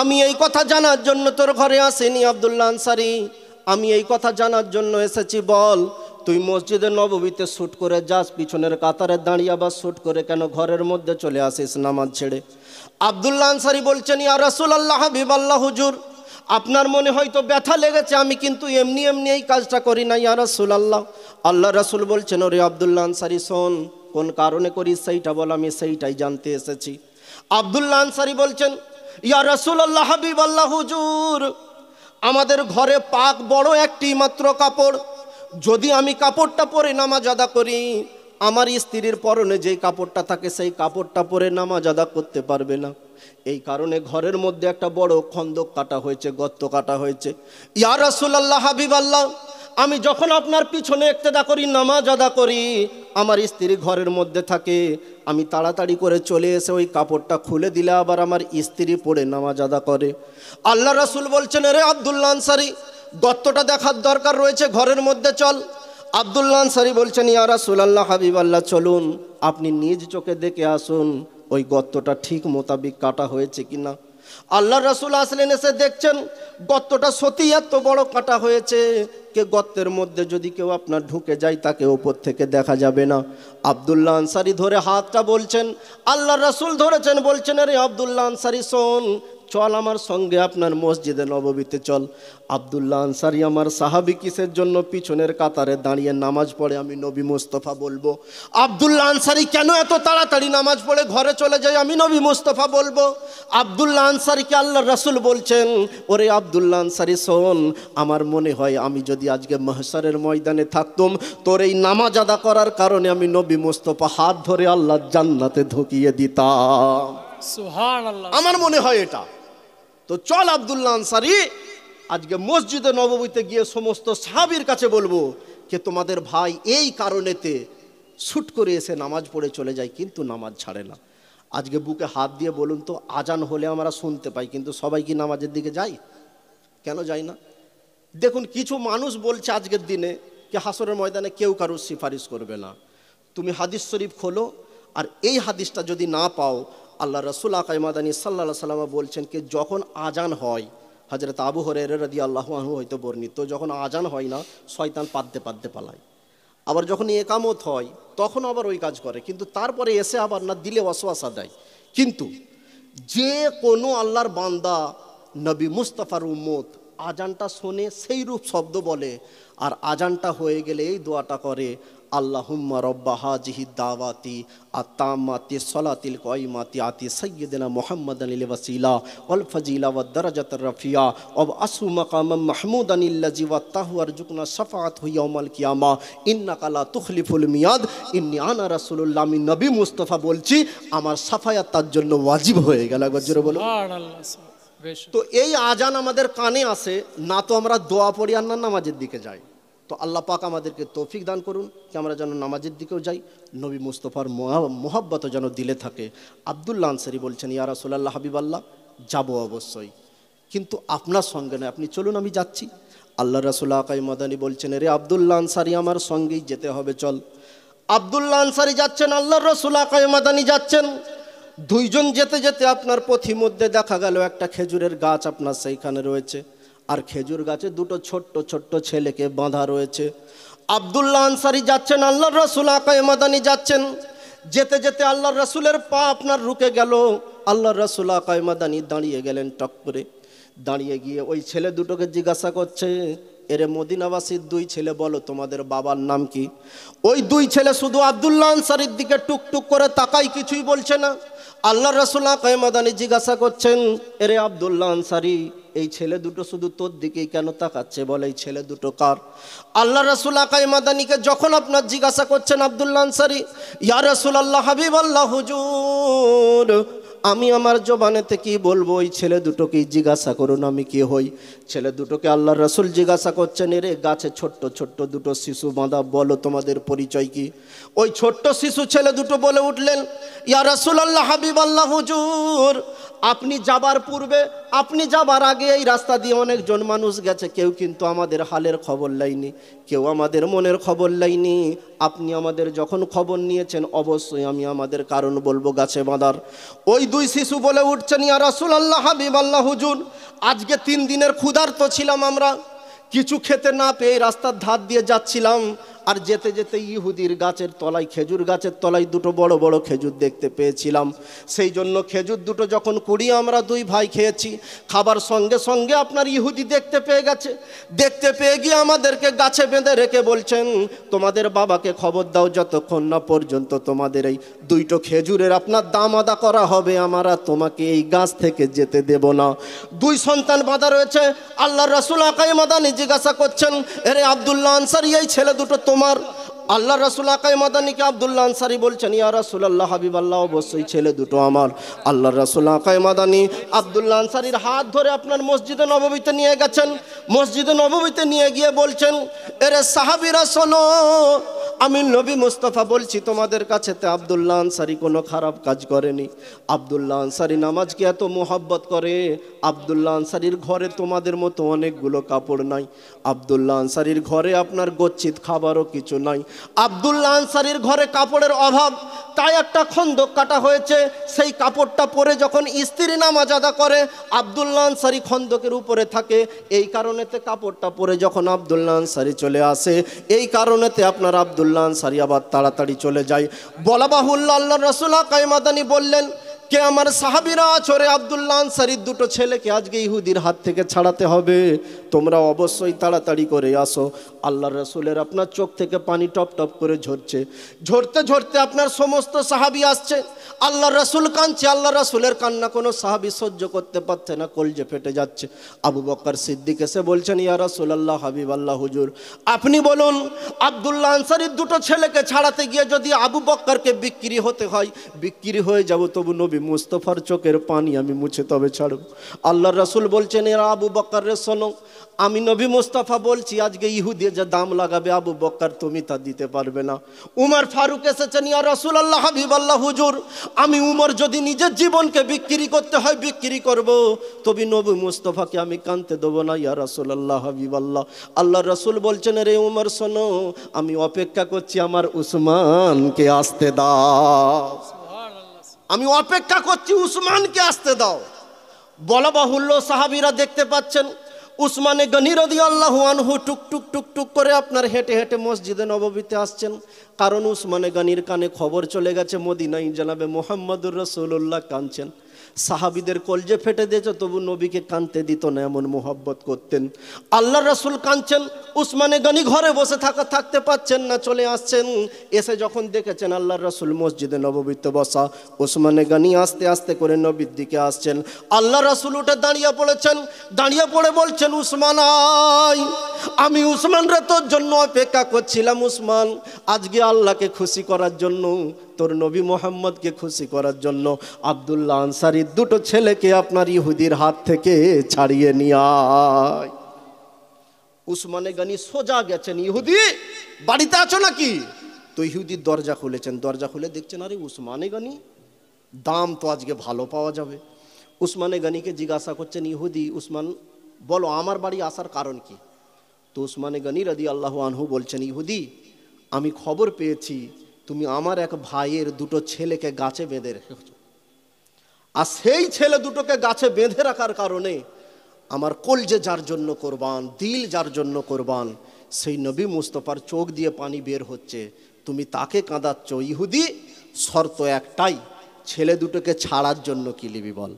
আমি এই কথা জানার জন্য তোর ঘরে আসেনি আবদুল্লা আনসারি আমি এই কথা জানার জন্য এসেছি বল তুই মসজিদে নববীতে শ্যুট করে যাস পিছনের কাতারে দাঁড়িয়ে আবার শ্যুট করে কেন ঘরের মধ্যে চলে আসিস নামাজ ছেড়ে আবদুল্লা আনসারি বলছেন ইয়া রাসুল আল্লাহ হাবিব আল্লাহ হুজুর আপনার মনে হয়তো ব্যথা লেগেছে আমি কিন্তু এমনি এমনি এই কাজটা করি না ইয়া রাসুল আল্লাহ আল্লাহ রাসুল বলছেন ওরে আবদুল্লা আনসারি শোন কোন কারণে করিস সেইটা বল আমি সেইটাই জানতে এসেছি আবদুল্লা আনসারি বলছেন ইয়া রসুল্লাহ হাবিব আল্লাহ হুজুর আমাদের ঘরে পাক বড় একটি মাত্র কাপড় যদি আমি কাপড়টা পরে নামাজ আদা করি আমার স্ত্রীর পরনে যে কাপড়টা থাকে সেই কাপড়টা পরে নামাজ আদা করতে পারবে না এই কারণে ঘরের মধ্যে একটা বড় খন্দক কাটা হয়েছে গর্ত কাটা হয়েছে ইয়ার রসুল্লাহ হাবিব আল্লাহ আমি যখন আপনার পিছনে একতেদা করি নামাজ আদা করি আমার স্ত্রী ঘরের মধ্যে থাকে আমি তাড়াতাড়ি করে চলে এসে ওই কাপড়টা খুলে দিলে আবার আমার স্ত্রী পড়ে নামাজ আদা করে আল্লাহ রাসুল বলছেন রে আবদুল্লা আনসারি দত্তটা দেখার দরকার রয়েছে ঘরের মধ্যে চল আবদুল্লা আনসারি বলছেন ইয়া রাসুল আল্লাহ হাবিব আল্লাহ চলুন আপনি নিজ চোখে দেখে আসুন ওই গর্তটা ঠিক মোতাবিক কাটা হয়েছে কি না আল্লাহ রসুল আসলেন এসে দেখছেন গর্তটা সত্যি এত বড় কাটা হয়েছে কে গর্তের মধ্যে যদি কেউ আপনার ঢুকে যায় তাকে ওপর থেকে দেখা যাবে না আবদুল্লা আনসারি ধরে হাতটা বলছেন আল্লাহ রসুল ধরেছেন বলছেন আরে আবদুল্লা আনসারি শোন চল আমার সঙ্গে আপনার মসজিদে নববীতে চল আবদুল্লাহ আনসারি আমার সাহাবি কিসের জন্য পিছনের কাতারে দাঁড়িয়ে নামাজ পড়ে আমি নবী মুস্তফা বলবো আবদুল্লাহ আনসারি কেন এত তাড়াতাড়ি নামাজ পড়ে ঘরে চলে যায় আমি নবী মুস্তফা বলবো আবদুল্লাহ আনসারিকে আল্লাহ রাসুল বলছেন ওরে আবদুল্লাহ আনসারি শোন আমার মনে হয় আমি যদি আজকে মহসারের ময়দানে থাকতুম তোর এই নামাজ আদা করার কারণে আমি নবী মুস্তফা হাত ধরে আল্লাহ জান্নাতে ঢুকিয়ে দিতাম আমার মনে হয় এটা তো চল আবদুল্লা আনসারি আজকে মসজিদে নববীতে গিয়ে সমস্ত সাহাবির কাছে বলবো যে তোমাদের ভাই এই কারণেতে ছুট করে এসে নামাজ পড়ে চলে যায় কিন্তু নামাজ ছাড়ে না আজকে বুকে হাত দিয়ে বলুন তো আজান হলে আমরা শুনতে পাই কিন্তু সবাই কি নামাজের দিকে যাই কেন যাই না দেখুন কিছু মানুষ বলছে আজকের দিনে যে হাসরের ময়দানে কেউ কারোর সিফারিশ করবে না তুমি হাদিস শরীফ খোলো আর এই হাদিসটা যদি না পাও আল্লাহ রসুল আকাইমাদানী সাল্লা সাল্লাম বলছেন কি যখন আজান হয় হজরত আবু হরে রদি আল্লাহ আহু হয়তো বর্ণিত যখন আজান হয় না শয়তান পাদ্যে পাদ্যে পালায় আবার যখন একামত হয় তখন আবার ওই কাজ করে কিন্তু তারপরে এসে আবার না দিলে অশোয়াশা দেয় কিন্তু যে কোনো আল্লাহর বান্দা নবী মুস্তফার উম্মত আজানটা শোনে সেই রূপ শব্দ বলে আর আজানটা হয়ে গেলে এই দোয়াটা করে আল্লাহুম্মা রব্বা হাজিহি দাওয়াতি আত্মামাতি সলাতিল কয়মাতি আতি সৈয়দিনা মোহাম্মদ আনিল ওয়াসিলা ওয়াল ফজিলা ওয়া দরজাত রফিয়া অব আসু মাকাম মাহমুদ আনিল্লাজি ওয়া তাহওয়ার জুকনা সাফাত মাল কিয়ামা ইন্না কালা তুখলিফুল মিয়াদ ইন্নি আনা রাসূলুল্লাহ আমি নবী মুস্তাফা বলছি আমার সাফায়াত তার জন্য ওয়াজিব হয়ে গেল গজরে বলো সুবহানাল্লাহ তো এই আজান আমাদের কানে আসে না তো আমরা দোয়া পড়ি আর না নামাজের দিকে যাই তো আল্লাহ পাক আমাদেরকে তৌফিক দান করুন যে আমরা যেন নামাজের দিকেও যাই নবী মুস্তফার মোহাব্বত যেন দিলে থাকে আবদুল্লা আনসারি বলছেন ইয়ারা হাবিব আল্লাহ যাবো অবশ্যই কিন্তু আপনার সঙ্গে নয় আপনি চলুন আমি যাচ্ছি আল্লাহ রাসুল্লাহ আকাই মাদানি বলছেন রে আবদুল্লা আনসারি আমার সঙ্গেই যেতে হবে চল আবদুল্লা আনসারি যাচ্ছেন আল্লাহ রসুল আকাই মাদানী যাচ্ছেন দুইজন যেতে যেতে আপনার পথি মধ্যে দেখা গেল একটা খেজুরের গাছ আপনার সেইখানে রয়েছে আর খেজুর গাছে দুটো ছোট্ট ছোট্ট ছেলেকে বাঁধা রয়েছে আবদুল্লাহ আনসারি যাচ্ছেন আল্লাহর রসুল আকায় মাদানি যাচ্ছেন যেতে যেতে আল্লাহর রসুলের পা আপনার রুকে গেল আল্লাহর রসুল আকায় মাদানি দাঁড়িয়ে গেলেন টক করে দাঁড়িয়ে গিয়ে ওই ছেলে দুটোকে জিজ্ঞাসা করছে এরে মদিনাবাসীর দুই ছেলে বলো তোমাদের বাবার নাম কি ওই দুই ছেলে শুধু আবদুল্লাহ আনসারির দিকে টুকটুক করে তাকাই কিছুই বলছে না আল্লাহ রসুল্লাহ কয়েমাদানি জিজ্ঞাসা করছেন এরে আবদুল্লাহ আনসারি এই ছেলে দুটো শুধু তোর দিকেই কেন তাকাচ্ছে বলে এই ছেলে দুটো কার আল্লাহ রসুল আকাই মাদানিকে যখন আপনার জিজ্ঞাসা করছেন আবদুল্লা আনসারি ইয়া রসুল আল্লাহ হাবিব আল্লাহ হুজুর আমি আমার জবানেতে কি বলবো ওই ছেলে দুটোকেই জিজ্ঞাসা করুন আমি কি হই ছেলে দুটোকে আল্লাহ রসুল জিজ্ঞাসা করছেন এরে গাছে ছোট্ট ছোট্ট দুটো শিশু বাঁধা বলো তোমাদের পরিচয় কি ওই ছোট্ট শিশু ছেলে দুটো বলে উঠলেন ইয়া রসুল আল্লাহ হাবিব আল্লাহ হুজুর আপনি যাবার পূর্বে আপনি যাবার আগে এই রাস্তা দিয়ে অনেকজন মানুষ গেছে কেউ কিন্তু আমাদের হালের খবর লাইনি কেউ আমাদের মনের খবর লাইনি আপনি আমাদের যখন খবর নিয়েছেন অবশ্যই আমি আমাদের কারণ বলবো গাছে বাঁধার ওই দুই শিশু বলে উঠছেন ইয়া রাসুল আল্লাহ হাবিব আল্লাহ হুজুর আজকে তিন দিনের ক্ষুধার্ত ছিলাম আমরা কিছু খেতে না পেয়ে রাস্তার ধার দিয়ে যাচ্ছিলাম আর যেতে যেতে ইহুদির গাছের তলায় খেজুর গাছের তলায় দুটো বড় বড় খেজুর দেখতে পেয়েছিলাম সেই জন্য খেজুর দুটো যখন কুড়িয়ে আমরা দুই ভাই খেয়েছি খাবার সঙ্গে সঙ্গে আপনার ইহুদি দেখতে পেয়ে গেছে দেখতে পেয়ে গিয়ে আমাদেরকে গাছে বেঁধে রেখে বলছেন তোমাদের বাবাকে খবর দাও যতক্ষণ না পর্যন্ত তোমাদের এই দুইটো খেজুরের আপনার দাম আদা করা হবে আমারা তোমাকে এই গাছ থেকে যেতে দেব না দুই সন্তান বাঁধা রয়েছে আল্লাহ রসুল আকাই মাদানি জিজ্ঞাসা করছেন এরে আবদুল্লাহ আনসার এই ছেলে দুটো তোমার আল্লাহ রসুল আকাই মাদানিকে আবদুল্লা আনসারি বলছেন ইয়া রসুল আল্লাহ হাবিব আল্লাহ অবশ্যই ছেলে দুটো আমার আল্লাহ রসুল আকাই মাদানি আবদুল্লা আনসারির হাত ধরে আপনার মসজিদে নববীতে নিয়ে গেছেন মসজিদে নববীতে নিয়ে গিয়ে বলছেন এরে সাহাবি রসল আমি নবী মুস্তফা বলছি তোমাদের কাছে তে আবদুল্লা আনসারি কোনো খারাপ কাজ করেনি আবদুল্লাহ আনসারি নামাজকে এত মোহাব্বত করে আবদুল্লা আনসারির ঘরে তোমাদের মতো অনেকগুলো কাপড় নাই আবদুল্লাহ আনসারির ঘরে আপনার গচ্ছিত খাবারও কিছু নাই আবদুল্লা আনসারির ঘরে কাপড়ের অভাব তাই একটা খন্দক কাটা হয়েছে সেই কাপড়টা পরে যখন স্ত্রী নামাজ আদা করে আবদুল্লা আনসারি খন্দকের উপরে থাকে এই কারণেতে কাপড়টা পরে যখন আবদুল্লা আনসারি চলে আসে এই কারণেতে আপনার আবদুল্লা আনসারি আবার তাড়াতাড়ি চলে যায় বলা বাহুল্লা আল্লাহ রসুল্লাহ কাইমাদানি বললেন কে আমার সাহাবিরা চরে আবদুল্লা আনসারির দুটো ছেলেকে আজকে ইহুদির হাত থেকে ছাড়াতে হবে তোমরা অবশ্যই তাড়াতাড়ি করে আসো আল্লাহ রসুলের আপনার চোখ থেকে পানি টপ টপ করে ঝরছে ঝরতে ঝরতে আপনার সমস্ত সাহাবি আসছে আল্লাহ রসুল কাঁদছে আল্লাহ রসুলের কান্না কোনো সাহাবি সহ্য করতে পারছে না কলজে ফেটে যাচ্ছে আবু বকর সিদ্দিক এসে বলছেন ইয়া রসুল আল্লাহ হাবিব আল্লাহ হুজুর আপনি বলুন আবদুল্লা আনসারির দুটো ছেলেকে ছাড়াতে গিয়ে যদি আবু বক্করকে বিক্রি হতে হয় বিক্রি হয়ে যাব তবু নবী নবী মুস্তফার চোখের পানি আমি মুছে তবে ছাড়ব আল্লাহ রসুল বলছেন এরা আবু বকার রে শোনো আমি নবী মুস্তফা বলছি আজকে ইহুদিয়ে যে দাম লাগাবে আবু বকর তুমি তা দিতে পারবে না উমার ফারুক এসেছেন ইয়া রসুল আল্লাহ হাবিব আল্লাহ হুজুর আমি উমর যদি নিজের জীবনকে বিক্রি করতে হয় বিক্রি করব। তবে নবী মুস্তফাকে আমি কানতে দেবো না ইয়া রসুল আল্লাহ হাবিব আল্লাহ আল্লাহ রসুল বলছেন রে উমর শোনো আমি অপেক্ষা করছি আমার উসমানকে আসতে দাও আমি অপেক্ষা করছি উসমানকে আসতে দাও বলা বাহুল্য সাহাবিরা দেখতে পাচ্ছেন উসমানে গনিরদি আল্লাহ আনহু টুক টুক টুক টুক করে আপনার হেঁটে হেঁটে মসজিদে নববীতে আসছেন কারণ উসমানে গানির কানে খবর চলে গেছে মোদিনাই জানাবে মোহাম্মদুর রসুল্লাহ কাঁদছেন সাহাবিদের কলজে ফেটে দিয়েছে তবু নবীকে কানতে দিত না এমন মোহব্বত করতেন আল্লাহ রাসুল কাঁদছেন উসমানে গানি ঘরে বসে থাকা থাকতে পাচ্ছেন না চলে আসছেন এসে যখন দেখেছেন আল্লাহ রসুল মসজিদে নববিত্ত বসা উসমানে গানি আস্তে আস্তে করে নবীর দিকে আসছেন আল্লাহ রসুল উঠে দাঁড়িয়ে পড়েছেন দাঁড়িয়ে পড়ে বলছেন আই আমি উসমানরা তোর জন্য অপেক্ষা করছিলাম উসমান আজকে আল্লাহকে খুশি করার জন্য তোর নবী মোহাম্মদকে খুশি করার জন্য আবদুল্লাহ আনসারির দুটো ছেলেকে আপনার ইহুদির হাত থেকে ছাড়িয়ে নিয়ে আয় উসমানে গানি সোজা গেছেন ইহুদি বাড়িতে আছো নাকি তো ইহুদি দরজা খুলেছেন দরজা খুলে দেখছেন আরে উসমানে গানি দাম তো আজকে ভালো পাওয়া যাবে উসমানে গানিকে জিজ্ঞাসা করছেন ইহুদি উসমান বলো আমার বাড়ি আসার কারণ কি তো উসমানে গানি রাদি আল্লাহ আনহু বলছেন ইহুদি আমি খবর পেয়েছি তুমি আমার এক ভাইয়ের দুটো ছেলেকে গাছে বেঁধে রেখেছ আর সেই ছেলে দুটোকে গাছে বেঁধে রাখার কারণে আমার যে যার জন্য কোরবান দিল যার জন্য কোরবান সেই নবী মুস্তফার চোখ দিয়ে পানি বের হচ্ছে তুমি তাকে কাঁদাচ্ছ ইহুদি শর্ত একটাই ছেলে দুটোকে ছাড়ার জন্য কি লিবি বল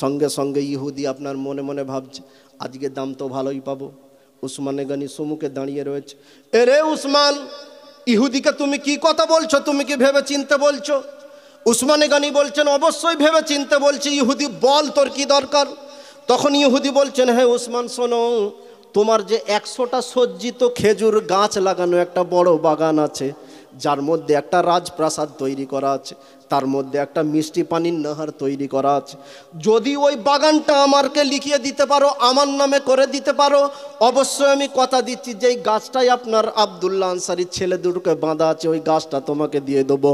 সঙ্গে সঙ্গে ইহুদি আপনার মনে মনে ভাবছে আজকে দাম তো ভালোই পাবো উসমানে গানি সমুখে দাঁড়িয়ে রয়েছে এরে উসমান ইহুদিকে তুমি কি কথা বলছো তুমি কি ভেবে চিনতে বলছো উসমানে গানি বলছেন অবশ্যই ভেবে চিনতে বলছি ইহুদি বল তোর কি দরকার তখন ইহুদি বলছেন হ্যাঁ উসমান শোনো তোমার যে একশোটা সজ্জিত খেজুর গাছ লাগানো একটা বড় বাগান আছে যার মধ্যে একটা রাজপ্রাসাদ তৈরি করা আছে তার মধ্যে একটা মিষ্টি পানির নাহার তৈরি করা আছে যদি ওই বাগানটা আমারকে লিখিয়ে দিতে পারো আমার নামে করে দিতে পারো অবশ্যই আমি কথা দিচ্ছি যে এই গাছটাই আপনার আবদুল্লা আনসারির ছেলে দুটোকে বাঁধা আছে ওই গাছটা তোমাকে দিয়ে দেবো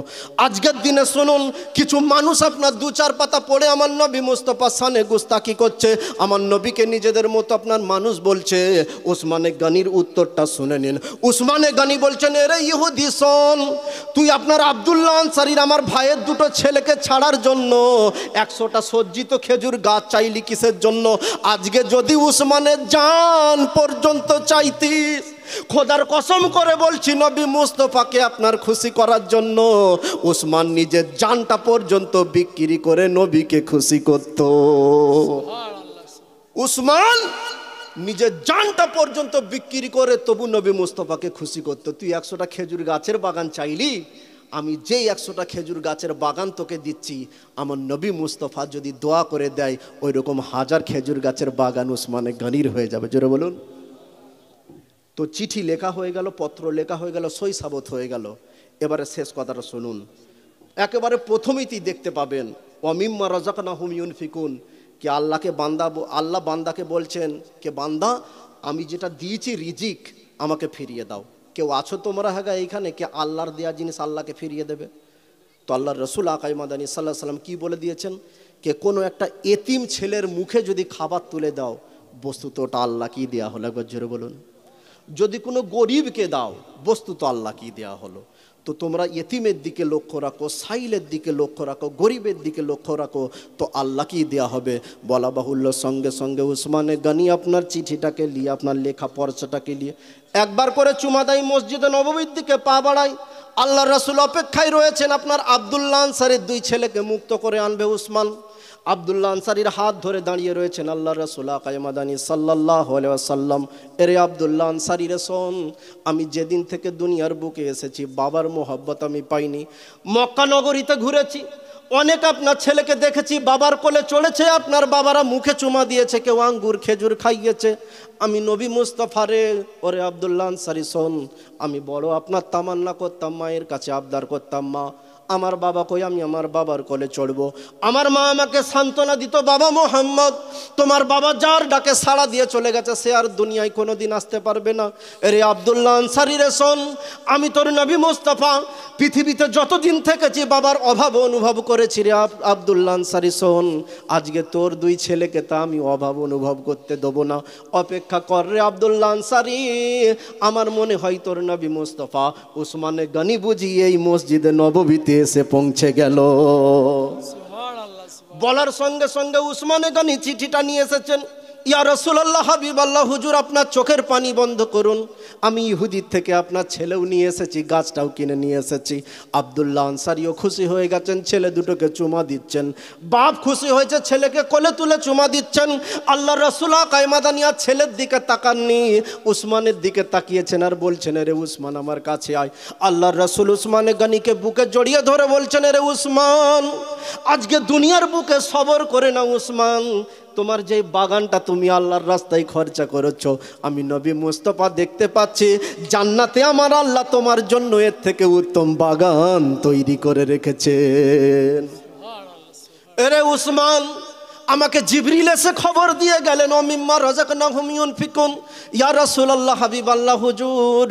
আজকের দিনে শুনুন কিছু মানুষ আপনার দু চার পাতা পড়ে আমার নবী মুস্তফা সানে গুস্তাকি করছে আমার নবীকে নিজেদের মতো আপনার মানুষ বলছে ওসমানে গানির উত্তরটা শুনে নিন উসমানে গানি বলছেন এরে ইহুদি সন তুই আপনার আবদুল্লা আনসারির আমার ভাইয়ের দুটো ছেলেকে ছাড়ার জন্য একশোটা সজ্জিত খেজুর গাছ চাইলি কিসের জন্য আজকে যদি উসমানের জান পর্যন্ত চাইতিস খোদার কসম করে বলছি নবী মুস্তফাকে আপনার খুশি করার জন্য উসমান নিজের জানটা পর্যন্ত বিক্রি করে নবীকে খুশি করত উসমান নিজের জানটা পর্যন্ত বিক্রি করে তবু নবী মুস্তফাকে খুশি করত তুই একশোটা খেজুর গাছের বাগান চাইলি আমি যেই একশোটা খেজুর গাছের বাগান তোকে দিচ্ছি আমার নবী মুস্তফা যদি দোয়া করে দেয় ওই রকম হাজার খেজুর গাছের বাগান উসমানে গানির হয়ে যাবে জোরে বলুন তো চিঠি লেখা হয়ে গেল পত্র লেখা হয়ে গেল সই সাবত হয়ে গেল এবারে শেষ কথাটা শুনুন একেবারে প্রথমেই দেখতে পাবেন অমিম্মা রজাক নাহুম ইউন ফিকুন কি আল্লাহকে বান্দা আল্লাহ বান্দাকে বলছেন কে বান্দা আমি যেটা দিয়েছি রিজিক আমাকে ফিরিয়ে দাও কেউ আছো তোমরা হ্যাঁ এইখানে কে আল্লাহর দেয়া জিনিস আল্লাহকে ফিরিয়ে দেবে তো আল্লাহর রসুল আকাই মাদানী সাল্লাহ সাল্লাম কী বলে দিয়েছেন কে কোনো একটা এতিম ছেলের মুখে যদি খাবার তুলে দাও বস্তুত ওটা আল্লাহকেই দেওয়া হলো একবার জোরে বলুন যদি কোনো গরিবকে দাও বস্তুত আল্লাহকেই দেওয়া হলো তো তোমরা ইতিমের দিকে লক্ষ্য রাখো সাইলের দিকে লক্ষ্য রাখো গরিবের দিকে লক্ষ্য রাখো তো আল্লাহকেই দেয়া হবে বলা বাহুল্য সঙ্গে সঙ্গে উসমানে গানি আপনার চিঠিটাকে নিয়ে আপনার লেখা পর্চাটাকে নিয়ে একবার করে চুমাদাই মসজিদে নববীর দিকে পা বাড়ায় আল্লাহ রসুল অপেক্ষায় রয়েছেন আপনার আবদুল্লা আনসারের দুই ছেলেকে মুক্ত করে আনবে উসমান আবদুল্লাহ আনসারির হাত ধরে দাঁড়িয়ে রয়েছেন আল্লাহ রসুল্লাহ কায়মাদানি সাল্লাহ আলাইসাল্লাম এরে আবদুল্লাহ আনসারি রেসন আমি যেদিন থেকে দুনিয়ার বুকে এসেছি বাবার মোহব্বত আমি পাইনি মক্কানগরীতে ঘুরেছি অনেক আপনার ছেলেকে দেখেছি বাবার কোলে চলেছে আপনার বাবারা মুখে চুমা দিয়েছে কেউ আঙ্গুর খেজুর খাইয়েছে আমি নবী মুস্তফা রে ওরে আবদুল্লাহ আনসারি শোন আমি বড় আপনার তামান্না করতাম মায়ের কাছে আবদার করতাম মা আমার বাবা কই আমি আমার বাবার কোলে চড়ব আমার মা আমাকে সান্ত্বনা দিত বাবা মোহাম্মদ তোমার বাবা যার ডাকে সাড়া দিয়ে চলে গেছে সে আর দুনিয়ায় কোনো দিন আসতে পারবে না রে আবদুল্লাহ আনসারি রে শোন আমি তোর নবী মোস্তফা পৃথিবীতে যতদিন থেকেছি বাবার অভাব অনুভব করেছি রে আবদুল্লাহ আনসারি শোন আজকে তোর দুই ছেলেকে তা আমি অভাব অনুভব করতে দেবো না অপেক্ষা কর রে আবদুল্লাহ আনসারি আমার মনে হয় তোর নবী মোস্তফা উসমানে গানি বুঝি এই মসজিদে নববীতে বাড়িতে এসে পৌঁছে গেল বলার সঙ্গে সঙ্গে উসমানে গানি চিঠিটা নিয়ে এসেছেন ইয়া রসুল্লাহ হাবিব আল্লাহ হুজুর আপনার চোখের পানি বন্ধ করুন আমি ইহুদির থেকে আপনার ছেলেও নিয়ে এসেছি গাছটাও কিনে নিয়ে এসেছি আবদুল্লাহ আনসারিও খুশি হয়ে গেছেন ছেলে দুটোকে চুমা দিচ্ছেন বাপ খুশি হয়েছে ছেলেকে কোলে তুলে চুমা দিচ্ছেন আল্লাহ রসুল্লাহ কায়মাদানিয়া ছেলের দিকে তাকাননি উসমানের দিকে তাকিয়েছেন আর বলছেন রে উসমান আমার কাছে আয় আল্লাহ রসুল উসমান গানিকে বুকে জড়িয়ে ধরে বলছেন রে উসমান আজকে দুনিয়ার বুকে সবর করে না উসমান তোমার যে বাগানটা তুমি আল্লাহর রাস্তায় খরচা করেছ আমি নবী মুস্তফা দেখতে পাচ্ছি জান্নাতে আমার আল্লাহ তোমার জন্য এর থেকে উত্তম বাগান তৈরি করে রেখেছেন এরে উসমান আমাকে জিবরিল এসে খবর দিয়ে গেলেন অমিম্মা রাজাক না হুমিউন ফিকুন ইয়া রাসুলাল্লাহ হাবিব আল্লাহ হুজুর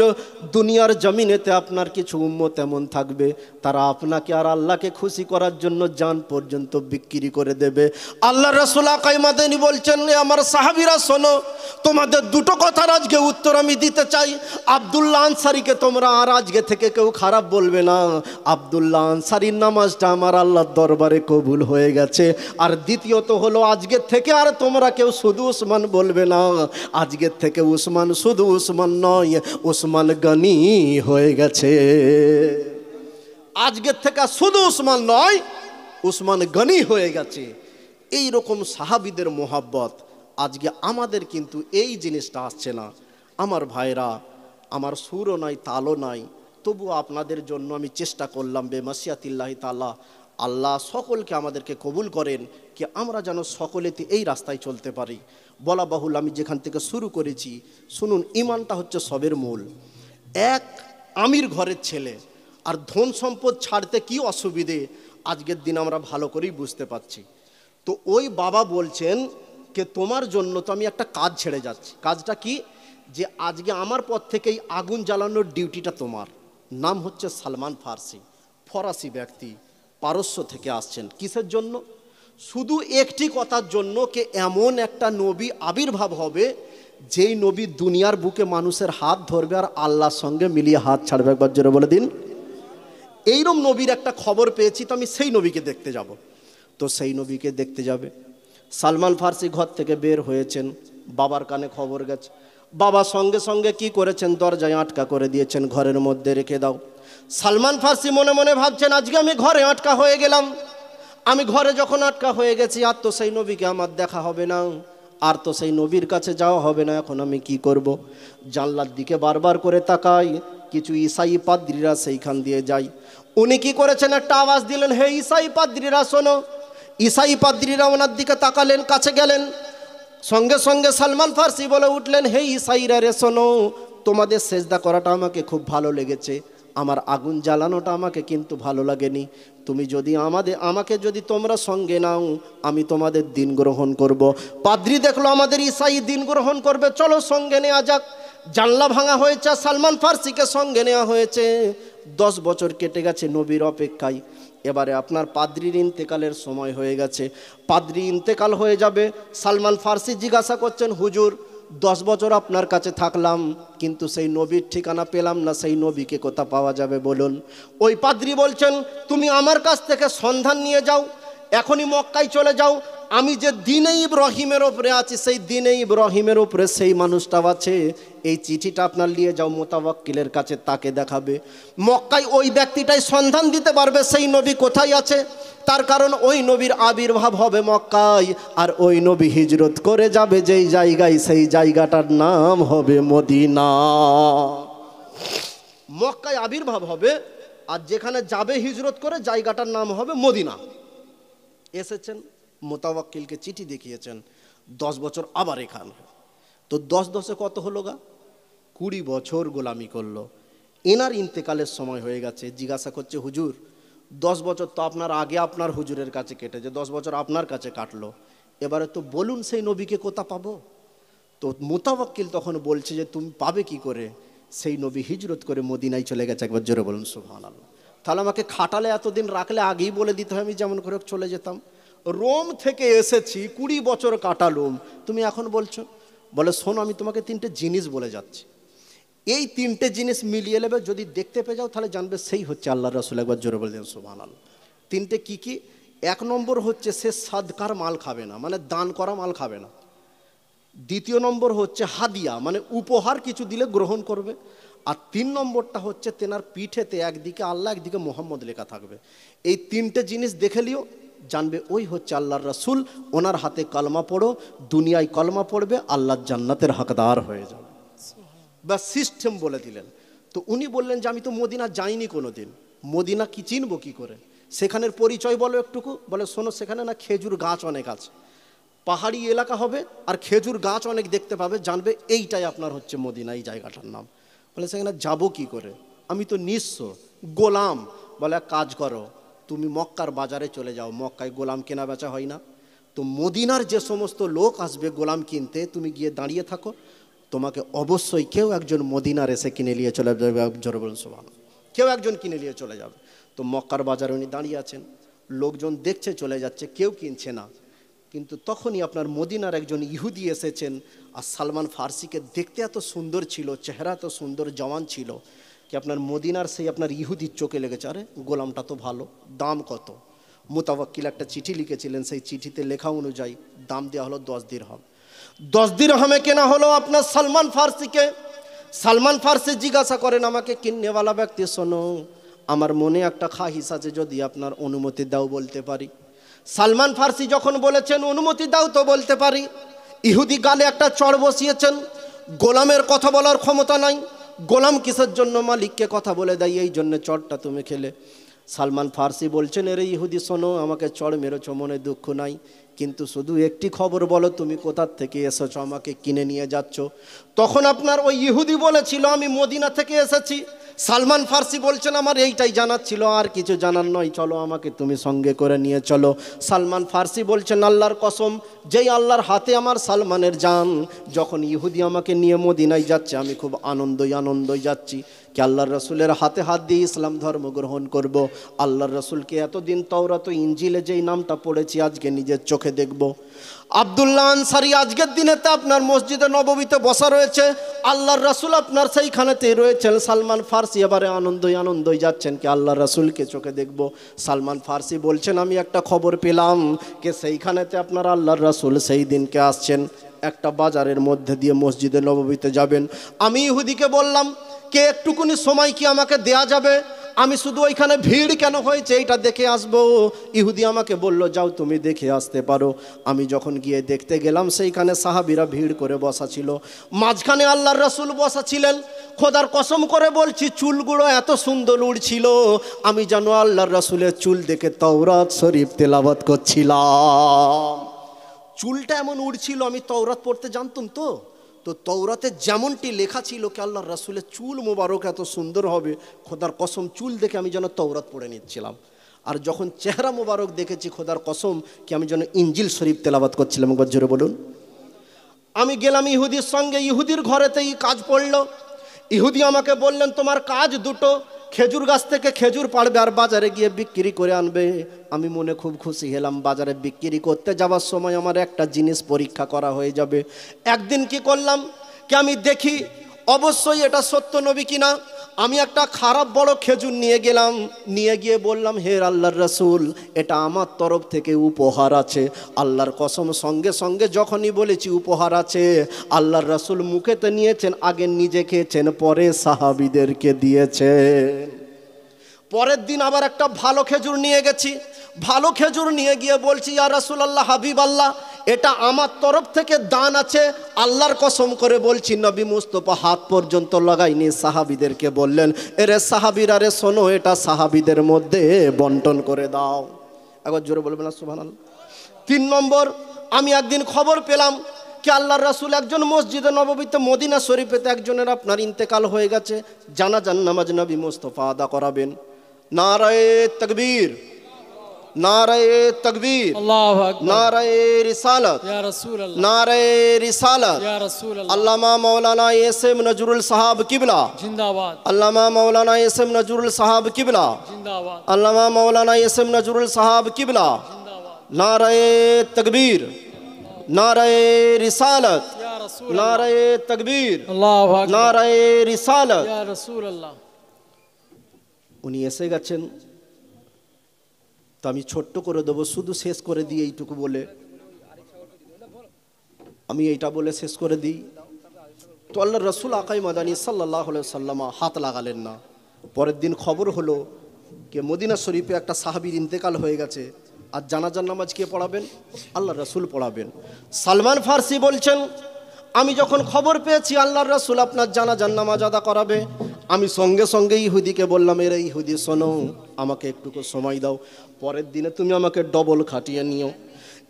দুনিয়ার জমিনেতে আপনার কিছু উম্মত এমন থাকবে তারা আপনাকে আর আল্লাহকে খুশি করার জন্য যান পর্যন্ত বিক্রি করে দেবে আল্লাহ রসুল্লাহ আকাইমাদানি বলছেন আমার সাহাবিরা শোনো তোমাদের দুটো কথার আজকে উত্তর আমি দিতে চাই আবদুল্লাহ আনসারিকে তোমরা আর আজকে থেকে কেউ খারাপ বলবে না আবদুল্লাহ আনসারির নামাজটা আমার আল্লাহর দরবারে কবুল হয়ে গেছে আর দ্বিতীয়ত হলো আজকের থেকে আর তোমরা কেউ শুধু উসমান বলবে না আজকের থেকে উসমান শুধু উসমান নয় উসমান গনি হয়ে গেছে আজকের থেকে শুধু উসমান নয় উসমান গনি হয়ে গেছে এই রকম সাহাবিদের মোহাব্বত আজকে আমাদের কিন্তু এই জিনিসটা আসছে না আমার ভাইরা আমার সুরও নাই তালও নাই তবু আপনাদের জন্য আমি চেষ্টা করলাম মাসিয়াতিল্লাহ তাল্লাহ আল্লাহ সকলকে আমাদেরকে কবুল করেন কি আমরা যেন সকলেতে এই রাস্তায় চলতে পারি বলা বাহুল আমি যেখান থেকে শুরু করেছি শুনুন ইমানটা হচ্ছে সবের মূল এক আমির ঘরের ছেলে আর ধন সম্পদ ছাড়তে কি অসুবিধে আজকের দিন আমরা ভালো করেই বুঝতে পারছি তো ওই বাবা বলছেন কে তোমার জন্য তো আমি একটা কাজ ছেড়ে যাচ্ছি কাজটা কি যে আজকে আমার পর থেকে এই আগুন জ্বালানোর ডিউটিটা তোমার নাম হচ্ছে সালমান ফার্সি ফরাসি ব্যক্তি পারস্য থেকে আসছেন কিসের জন্য শুধু একটি কথার জন্য কে এমন একটা নবী আবির্ভাব হবে যেই নবী দুনিয়ার বুকে মানুষের হাত ধরবে আর আল্লাহর সঙ্গে মিলিয়ে হাত ছাড়বে একবার জোরে বলে দিন এইরম নবীর একটা খবর পেয়েছি তো আমি সেই নবীকে দেখতে যাব তো সেই নবীকে দেখতে যাবে সালমান ফার্সি ঘর থেকে বের হয়েছেন বাবার কানে খবর গেছে বাবা সঙ্গে সঙ্গে কি করেছেন দরজায় আটকা করে দিয়েছেন ঘরের মধ্যে রেখে দাও সালমান ফার্সি মনে মনে ভাবছেন আজকে আমি ঘরে আটকা হয়ে গেলাম আমি ঘরে যখন আটকা হয়ে গেছি আর তো সেই নবীকে আমার দেখা হবে না আর তো সেই নবীর কাছে যাওয়া হবে না এখন আমি কি করব। জানলার দিকে বারবার করে তাকাই কিছু ইসাই পাদ্রিরা সেইখান দিয়ে যায় উনি কি করেছেন একটা আওয়াজ দিলেন হে ইসাই পাদ্রিরা শোনো ইসাই পাদ্রিরা ওনার দিকে তাকালেন কাছে গেলেন সঙ্গে সঙ্গে সালমান ফার্সি বলে উঠলেন হে ইসাইরা রে শোনো তোমাদের সেজদা করাটা আমাকে খুব ভালো লেগেছে আমার আগুন জ্বালানোটা আমাকে কিন্তু ভালো লাগেনি তুমি যদি আমাদের আমাকে যদি তোমরা সঙ্গে নাও আমি তোমাদের দিন গ্রহণ করব। পাদ্রি দেখলো আমাদের ইসাই দিন গ্রহণ করবে চলো সঙ্গে নেওয়া যাক জানলা ভাঙা হয়েছে সালমান ফার্সিকে সঙ্গে নেওয়া হয়েছে দশ বছর কেটে গেছে নবীর অপেক্ষায় এবারে আপনার পাদ্রির ইন্তেকালের সময় হয়ে গেছে পাদ্রি ইন্তেকাল হয়ে যাবে সালমান ফার্সি জিজ্ঞাসা করছেন হুজুর দশ বছর আপনার কাছে থাকলাম কিন্তু সেই নবীর ঠিকানা পেলাম না সেই নবীকে কোথা পাওয়া যাবে বলুন ওই পাদ্রি বলছেন তুমি আমার কাছ থেকে সন্ধান নিয়ে যাও এখনই মক্কায় চলে যাও আমি যে দিনে ইব্রাহিমের ওপরে আছি সেই দিনে ইব্রাহিমের ওপরে সেই মানুষটাও আছে এই চিঠিটা আপনার নিয়ে যাও মোতাবাক্কিলের কাছে তাকে দেখাবে মক্কায় ওই ব্যক্তিটাই সন্ধান দিতে পারবে সেই নবী কোথায় আছে তার কারণ ওই নবীর আবির্ভাব হবে মক্কায় আর ওই নবী হিজরত করে যাবে যেই জায়গায় সেই জায়গাটার নাম হবে মদিনা মক্কায় আবির্ভাব হবে আর যেখানে যাবে হিজরত করে জায়গাটার নাম হবে মদিনা এসেছেন মোতাবাক্কিলকে চিঠি দেখিয়েছেন দশ বছর আবার এখানে তো দশ দশে কত হলো গা কুড়ি বছর গোলামি করলো এনার ইন্তেকালের সময় হয়ে গেছে জিজ্ঞাসা করছে হুজুর দশ বছর তো আপনার আগে আপনার হুজুরের কাছে কেটেছে দশ বছর আপনার কাছে কাটলো এবারে তো বলুন সেই নবীকে কোথা পাবো তো মোতাবাক্কিল তখন বলছে যে তুমি পাবে কি করে সেই নবী হিজরত করে মদিনায় চলে গেছে একবার জোরে বলুন সুহান আল্লাহ তাহলে আমাকে খাটালে এতদিন রাখলে আগেই বলে দিতে হয় আমি যেমন করে চলে যেতাম রোম থেকে এসেছি কুড়ি বছর কাটালুম তুমি এখন বলছো বলে শোনো আমি তোমাকে তিনটে জিনিস বলে যাচ্ছি এই তিনটে জিনিস মিলিয়ে নেবে যদি দেখতে পেয়ে যাও তাহলে জানবে সেই হচ্ছে আল্লাহ রসুল একবার জোরে বলে দেন সুবাহ তিনটে কি কি এক নম্বর হচ্ছে সে সাদকার মাল খাবে না মানে দান করা মাল খাবে না দ্বিতীয় নম্বর হচ্ছে হাদিয়া মানে উপহার কিছু দিলে গ্রহণ করবে আর তিন নম্বরটা হচ্ছে তেনার পিঠেতে একদিকে আল্লাহ একদিকে মোহাম্মদ লেখা থাকবে এই তিনটে জিনিস দেখে লিও জানবে ওই হচ্ছে আল্লাহর রাসুল ওনার হাতে কলমা পড়ো দুনিয়ায় কলমা পড়বে আল্লাহর জান্নাতের হকদার হয়ে যাবে বা সিস্টেম বলে দিলেন তো উনি বললেন যে আমি তো মদিনা যাইনি কোনো দিন মদিনা কি চিনবো কী করে সেখানের পরিচয় বলো একটুকু বলে শোনো সেখানে না খেজুর গাছ অনেক আছে পাহাড়ি এলাকা হবে আর খেজুর গাছ অনেক দেখতে পাবে জানবে এইটাই আপনার হচ্ছে মদিনা এই জায়গাটার নাম বলে সেখানে যাবো কি করে আমি তো নিঃস্ব গোলাম বলে কাজ করো তুমি মক্কার বাজারে চলে যাও মক্কায় গোলাম কেনা বেচা হয় না তো মদিনার যে সমস্ত লোক আসবে গোলাম কিনতে তুমি গিয়ে দাঁড়িয়ে থাকো তোমাকে অবশ্যই কেউ একজন মদিনার এসে কিনে নিয়ে চলে যাবে জরবল সোহান কেউ একজন কিনে নিয়ে চলে যাবে তো মক্কার বাজারে উনি দাঁড়িয়ে আছেন লোকজন দেখছে চলে যাচ্ছে কেউ কিনছে না কিন্তু তখনই আপনার মদিনার একজন ইহুদি এসেছেন আর সালমান ফার্সিকে দেখতে এত সুন্দর ছিল চেহারা এত সুন্দর জওয়ান ছিল কি আপনার মদিনার সেই আপনার ইহুদির চোখে লেগেছে আরে গোলামটা তো ভালো দাম কত মোতাবাক্কিল একটা চিঠি লিখেছিলেন সেই চিঠিতে লেখা অনুযায়ী দাম দেওয়া হলো দশ দিন হম দশ দিন হমে কেনা হলো আপনার সালমান ফার্সিকে সালমান ফার্সি জিজ্ঞাসা করেন আমাকে কিন্নেওয়ালা ব্যক্তি শোনো আমার মনে একটা খাহিস আছে যদি আপনার অনুমতি দাও বলতে পারি সালমান ফার্সি যখন বলেছেন অনুমতি দাও তো বলতে পারি ইহুদি গালে একটা চড় বসিয়েছেন গোলামের কথা বলার ক্ষমতা নাই গোলাম কিসের জন্য মালিককে কথা বলে দেয় এই জন্য চড়টা তুমি খেলে সালমান ফার্সি বলছেন এরে ইহুদি শোনো আমাকে চড় মেরেছ মনে দুঃখ নাই কিন্তু শুধু একটি খবর বলো তুমি কোথার থেকে এসেছো আমাকে কিনে নিয়ে যাচ্ছ তখন আপনার ওই ইহুদি বলেছিল আমি মদিনা থেকে এসেছি সালমান ফার্সি বলছেন আমার এইটাই জানার ছিল আর কিছু জানার নয় চলো আমাকে তুমি সঙ্গে করে নিয়ে চলো সালমান ফার্সি বলছেন আল্লাহর কসম যেই আল্লাহর হাতে আমার সালমানের যান যখন ইহুদি আমাকে নিয়ে মদিনায় যাচ্ছে আমি খুব আনন্দই আনন্দই যাচ্ছি কি আল্লাহর রসুলের হাতে হাত দিয়ে ইসলাম ধর্ম গ্রহণ করব। আল্লাহর রসুলকে এতদিন তওরাত ইঞ্জিলে যেই নামটা পড়েছি আজকে নিজের চোখে দেখব আবদুল্লাহ আনসারি আজকের দিনেতে আপনার মসজিদে নবমীতে বসা রয়েছে আল্লাহর রসুল আপনার সেইখানেতেই রয়েছেন সালমান ফার্সি এবারে আনন্দই আনন্দই যাচ্ছেন কি আল্লাহর রসুলকে চোখে দেখব সালমান ফার্সি বলছেন আমি একটা খবর পেলাম কে সেইখানেতে আপনার আল্লাহর রসুল সেই দিনকে আসছেন একটা বাজারের মধ্যে দিয়ে মসজিদে নবমীতে যাবেন আমি ইহুদিকে বললাম কে একটুকুনি সময় কি আমাকে দেয়া যাবে আমি শুধু ওইখানে ভিড় কেন হয়েছে এইটা দেখে আসবো ইহুদি আমাকে বলল যাও তুমি দেখে আসতে পারো আমি যখন গিয়ে দেখতে গেলাম সেইখানে সাহাবিরা ভিড় করে বসা ছিল মাঝখানে আল্লাহর রসুল বসা ছিলেন খোদার কসম করে বলছি চুলগুলো এত সুন্দর উড়ছিল আমি যেন আল্লাহর রসুলের চুল দেখে তওরাত শরীফ তেলাবাত করছিলাম চুলটা এমন উড়ছিল আমি তওরাত পড়তে জানতাম তো তো তৌরাতে যেমনটি লেখা ছিল কে আল্লাহর রাসুলের চুল মোবারক এত সুন্দর হবে খোদার কসম চুল দেখে আমি যেন তৌরাত পড়ে নিচ্ছিলাম আর যখন চেহারা মোবারক দেখেছি খোদার কসম কি আমি যেন ইঞ্জিল শরীফ তেলাবাদ করছিলাম গজ্জরে বলুন আমি গেলাম ইহুদির সঙ্গে ইহুদির ঘরেতেই কাজ পড়ল ইহুদি আমাকে বললেন তোমার কাজ দুটো খেজুর গাছ থেকে খেজুর পাড়বে আর বাজারে গিয়ে বিক্রি করে আনবে আমি মনে খুব খুশি হলাম বাজারে বিক্রি করতে যাওয়ার সময় আমার একটা জিনিস পরীক্ষা করা হয়ে যাবে একদিন কি করলাম কি আমি দেখি অবশ্যই এটা সত্য নবী কিনা আমি একটা খারাপ বড় খেজুর নিয়ে গেলাম নিয়ে গিয়ে বললাম হে আল্লাহর রসুল এটা আমার তরফ থেকে উপহার আছে আল্লাহর কসম সঙ্গে সঙ্গে যখনই বলেছি উপহার আছে আল্লাহর রসুল মুখেতে নিয়েছেন আগে নিজে খেয়েছেন পরে সাহাবিদেরকে দিয়েছেন পরের দিন আবার একটা ভালো খেজুর নিয়ে গেছি ভালো খেজুর নিয়ে গিয়ে বলছি ইয়া রাসুলাল্লাহ হাবিব আল্লাহ এটা আমার তরফ থেকে দান আছে আল্লাহর কসম করে বলছি নবী মুস্তফা হাত পর্যন্ত লাগাইনি সাহাবিদেরকে বললেন এরে সাহাবিরা রে শোনো এটা সাহাবিদের মধ্যে বন্টন করে দাও একবার জোরে বলবেন না সুবাহ তিন নম্বর আমি একদিন খবর পেলাম কি আল্লাহর রাসুল একজন মসজিদে নববীতে মদিনা শরীফেতে একজনের আপনার ইন্তেকাল হয়ে গেছে জানাজান নামাজ নবী মুস্তফা আদা করাবেন نعره تكبير نعره تكبير الله اكبر رسالت يا رسول الله رسالت يا رسول مولانا اسم نجر الصحاب قبلہ زندہ باد علامہ مولانا اسم نجر الصحاب قبلہ زندہ باد علامہ مولانا اسم نجر الصحاب قبلہ زندہ باد نعره تكبير نعره رسالت يا رسول الله رسالت উনি এসে গেছেন তো আমি ছোট্ট করে দেবো শুধু শেষ করে দিই এইটুকু বলে আমি এইটা বলে শেষ করে দিই তো আল্লাহ রসুল আকাই মাদানী সাল্লাহ সাল্লামা হাত লাগালেন না পরের দিন খবর হলো কে মদিনা শরীফে একটা সাহাবির ইন্তেকাল হয়ে গেছে আর জানাজার নামাজ কে পড়াবেন আল্লাহ রসুল পড়াবেন সালমান ফার্সি বলছেন আমি যখন খবর পেয়েছি আল্লাহর রাসুল আপনার জানা নামাজ আদা করাবে আমি সঙ্গে সঙ্গে ইহুদিকে বললাম এর ইহুদি শোনো আমাকে একটুকু সময় দাও পরের দিনে তুমি আমাকে ডবল খাটিয়ে নিও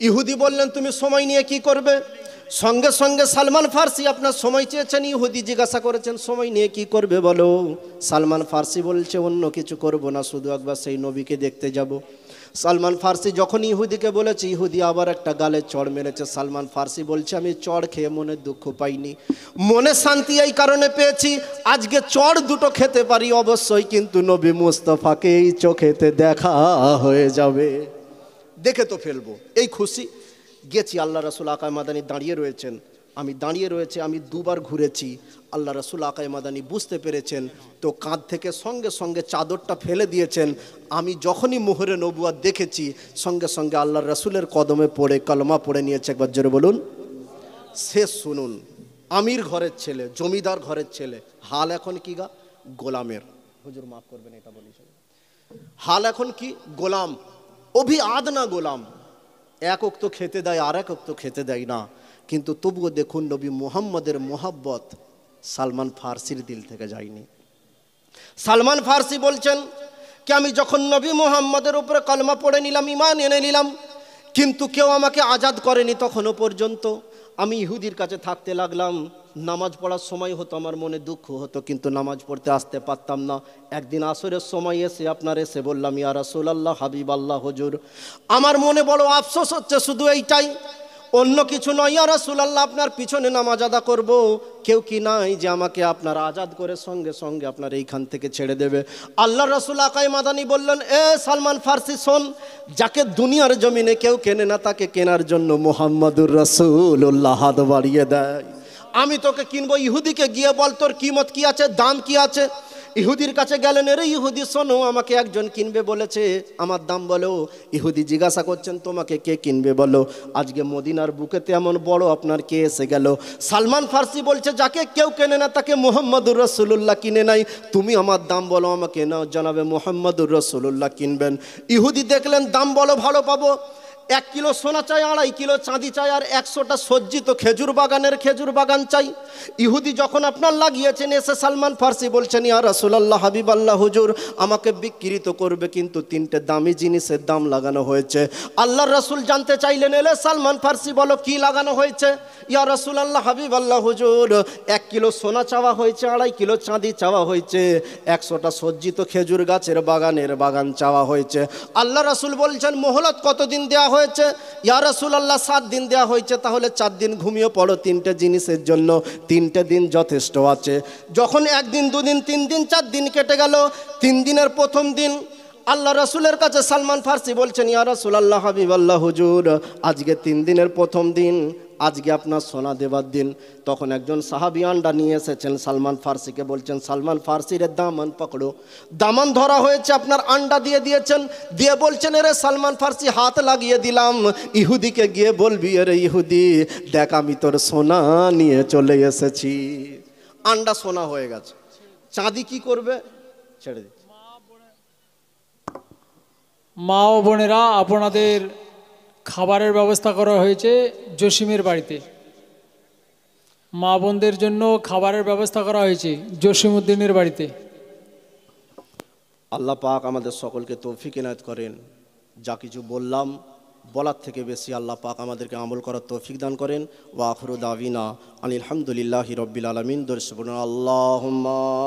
ইহুদি বললেন তুমি সময় নিয়ে কি করবে সঙ্গে সঙ্গে সালমান ফার্সি আপনার সময় চেয়েছেন ইহুদি জিজ্ঞাসা করেছেন সময় নিয়ে কি করবে বলো সালমান ফার্সি বলছে অন্য কিছু করব না শুধু একবার সেই নবীকে দেখতে যাবো সালমান ফার্সি যখন ইহুদিকে বলেছে ইহুদি আবার একটা গালে চড় মেরেছে সালমান ফার্সি বলছে আমি চড় খেয়ে মনে দুঃখ পাইনি মনে শান্তি এই কারণে পেয়েছি আজকে চড় দুটো খেতে পারি অবশ্যই কিন্তু নবী মুস্তফাকে এই চোখেতে দেখা হয়ে যাবে দেখে তো ফেলবো এই খুশি গেছি আল্লাহ রসুল আকায় মাদানি দাঁড়িয়ে রয়েছেন আমি দাঁড়িয়ে রয়েছে আমি দুবার ঘুরেছি আল্লাহ রসুল আকাই মাদানি বুঝতে পেরেছেন তো কাঁধ থেকে সঙ্গে সঙ্গে চাদরটা ফেলে দিয়েছেন আমি যখনই মোহরে নবুয়া দেখেছি সঙ্গে সঙ্গে আল্লাহ রসুলের কদমে পড়ে কলমা পড়ে নিয়েছে একবার জোরে বলুন সে শুনুন আমির ঘরের ছেলে জমিদার ঘরের ছেলে হাল এখন কি গা গোলামের হুজুর মাফ করবেন এটা বলি হাল এখন কি গোলাম অভি আদনা গোলাম এক অক্ত খেতে দেয় আর এক অক্ত খেতে দেয় না কিন্তু তবুও দেখুন নবী মুহাম্মদের মোহাব্বত সালমান ফার্সির দিল থেকে যায়নি সালমান ফার্সি বলছেন কি আমি যখন নবী মুহাম্মদের উপরে কলমা পড়ে নিলাম ইমান এনে নিলাম কিন্তু কেউ আমাকে আজাদ করেনি তখনও পর্যন্ত আমি ইহুদির কাছে থাকতে লাগলাম নামাজ পড়ার সময় হতো আমার মনে দুঃখ হতো কিন্তু নামাজ পড়তে আসতে পারতাম না একদিন আসরের সময় এসে আপনার এসে বললাম ইয়া আল্লাহ হাবিব আল্লাহ হজুর আমার মনে বড় আফসোস হচ্ছে শুধু এইটাই অন্য কিছু নয় আর রাসুলাল্লাহ আপনার পিছনে নামাজ আদা করব কেউ কি নাই যে আমাকে আপনার আজাদ করে সঙ্গে সঙ্গে আপনার এইখান থেকে ছেড়ে দেবে আল্লাহ রসুল আকাই মাদানি বললেন এ সালমান ফার্সি শোন যাকে দুনিয়ার জমিনে কেউ কেনে না তাকে কেনার জন্য মোহাম্মদুর রসুল্লাহ হাত বাড়িয়ে দেয় আমি তোকে কিনবো ইহুদিকে গিয়ে বল তোর কিমত কি আছে দাম কি আছে ইহুদির কাছে গেলেন এরে ইহুদি শোনো আমাকে একজন কিনবে বলেছে আমার দাম বলো ইহুদি জিজ্ঞাসা করছেন তোমাকে কে কিনবে বলো আজকে মদিনার বুকেতে এমন বড় আপনার কে এসে গেল সালমান ফার্সি বলছে যাকে কেউ কেনে না তাকে মোহাম্মদুর রসুল্লাহ কিনে নাই তুমি আমার দাম বলো আমাকে নাও জানাবে মোহাম্মদুর রসুল্লাহ কিনবেন ইহুদি দেখলেন দাম বলো ভালো পাবো এক কিলো সোনা চাই আড়াই কিলো চাঁদি চাই আর একশোটা সজ্জিত খেজুর বাগানের খেজুর বাগান চাই ইহুদি যখন আপনার লাগিয়েছেন এসে সালমান ফার্সি বলছেন ইয়া রাসুলাল্লাহ হাবিবাল্লাহ হুজুর আমাকে বিক্রিত করবে কিন্তু তিনটে দামি জিনিসের দাম লাগানো হয়েছে আল্লাহ রাসুল জানতে চাইলেন এলে সালমান ফার্সি বলো কি লাগানো হয়েছে ইয়া রাসুলাল্লাহ হাবিবাল্লাহ হুজুর এক কিলো সোনা চাওয়া হয়েছে আড়াই কিলো চাঁদি চাওয়া হয়েছে একশোটা সজ্জিত খেজুর গাছের বাগানের বাগান চাওয়া হয়েছে আল্লাহ রাসুল বলছেন মোহলত কতদিন দেওয়া হয়েছে হয়েছে ইয়ারসুল্লাহ সাত দিন দেওয়া হয়েছে তাহলে চার দিন ঘুমিয়ে পড়ো তিনটে জিনিসের জন্য তিনটে দিন যথেষ্ট আছে যখন একদিন দুদিন তিন দিন চার দিন কেটে গেল তিন দিনের প্রথম দিন আল্লাহ রসুলের কাছে সালমান ফার্সি বলছেন ইয়া রসুল আল্লাহ হাবিব আল্লাহ হুজুর আজকে তিন দিনের প্রথম দিন আজকে আপনার সোনা দেবার দিন তখন একজন সাহাবি আন্ডা নিয়ে এসেছেন সালমান ফার্সিকে বলছেন সালমান ফার্সির দামান পকড়ো দামান ধরা হয়েছে আপনার আন্ডা দিয়ে দিয়েছেন দিয়ে বলছেন এরে সালমান ফার্সি হাত লাগিয়ে দিলাম ইহুদিকে গিয়ে বলবি এরে ইহুদি দেখ আমি তোর সোনা নিয়ে চলে এসেছি আন্ডা সোনা হয়ে গেছে চাঁদি কি করবে ছেড়ে দিচ্ছে মা ও বোনেরা আপনাদের খাবারের ব্যবস্থা করা হয়েছে জসিমের বাড়িতে মা বোনদের জন্য খাবারের ব্যবস্থা করা হয়েছে জসিম উদ্দিনের বাড়িতে আল্লাহ পাক আমাদের সকলকে তৌফিক এনায়ত করেন যা কিছু বললাম বলার থেকে বেশি আল্লাহ পাক আমাদেরকে আমল করার তৌফিক দান করেন ওয়াখরুদ আবিনা আনিলহামদুলিল্লাহ রব্বিল আলমিন দর্শবন আল্লাহ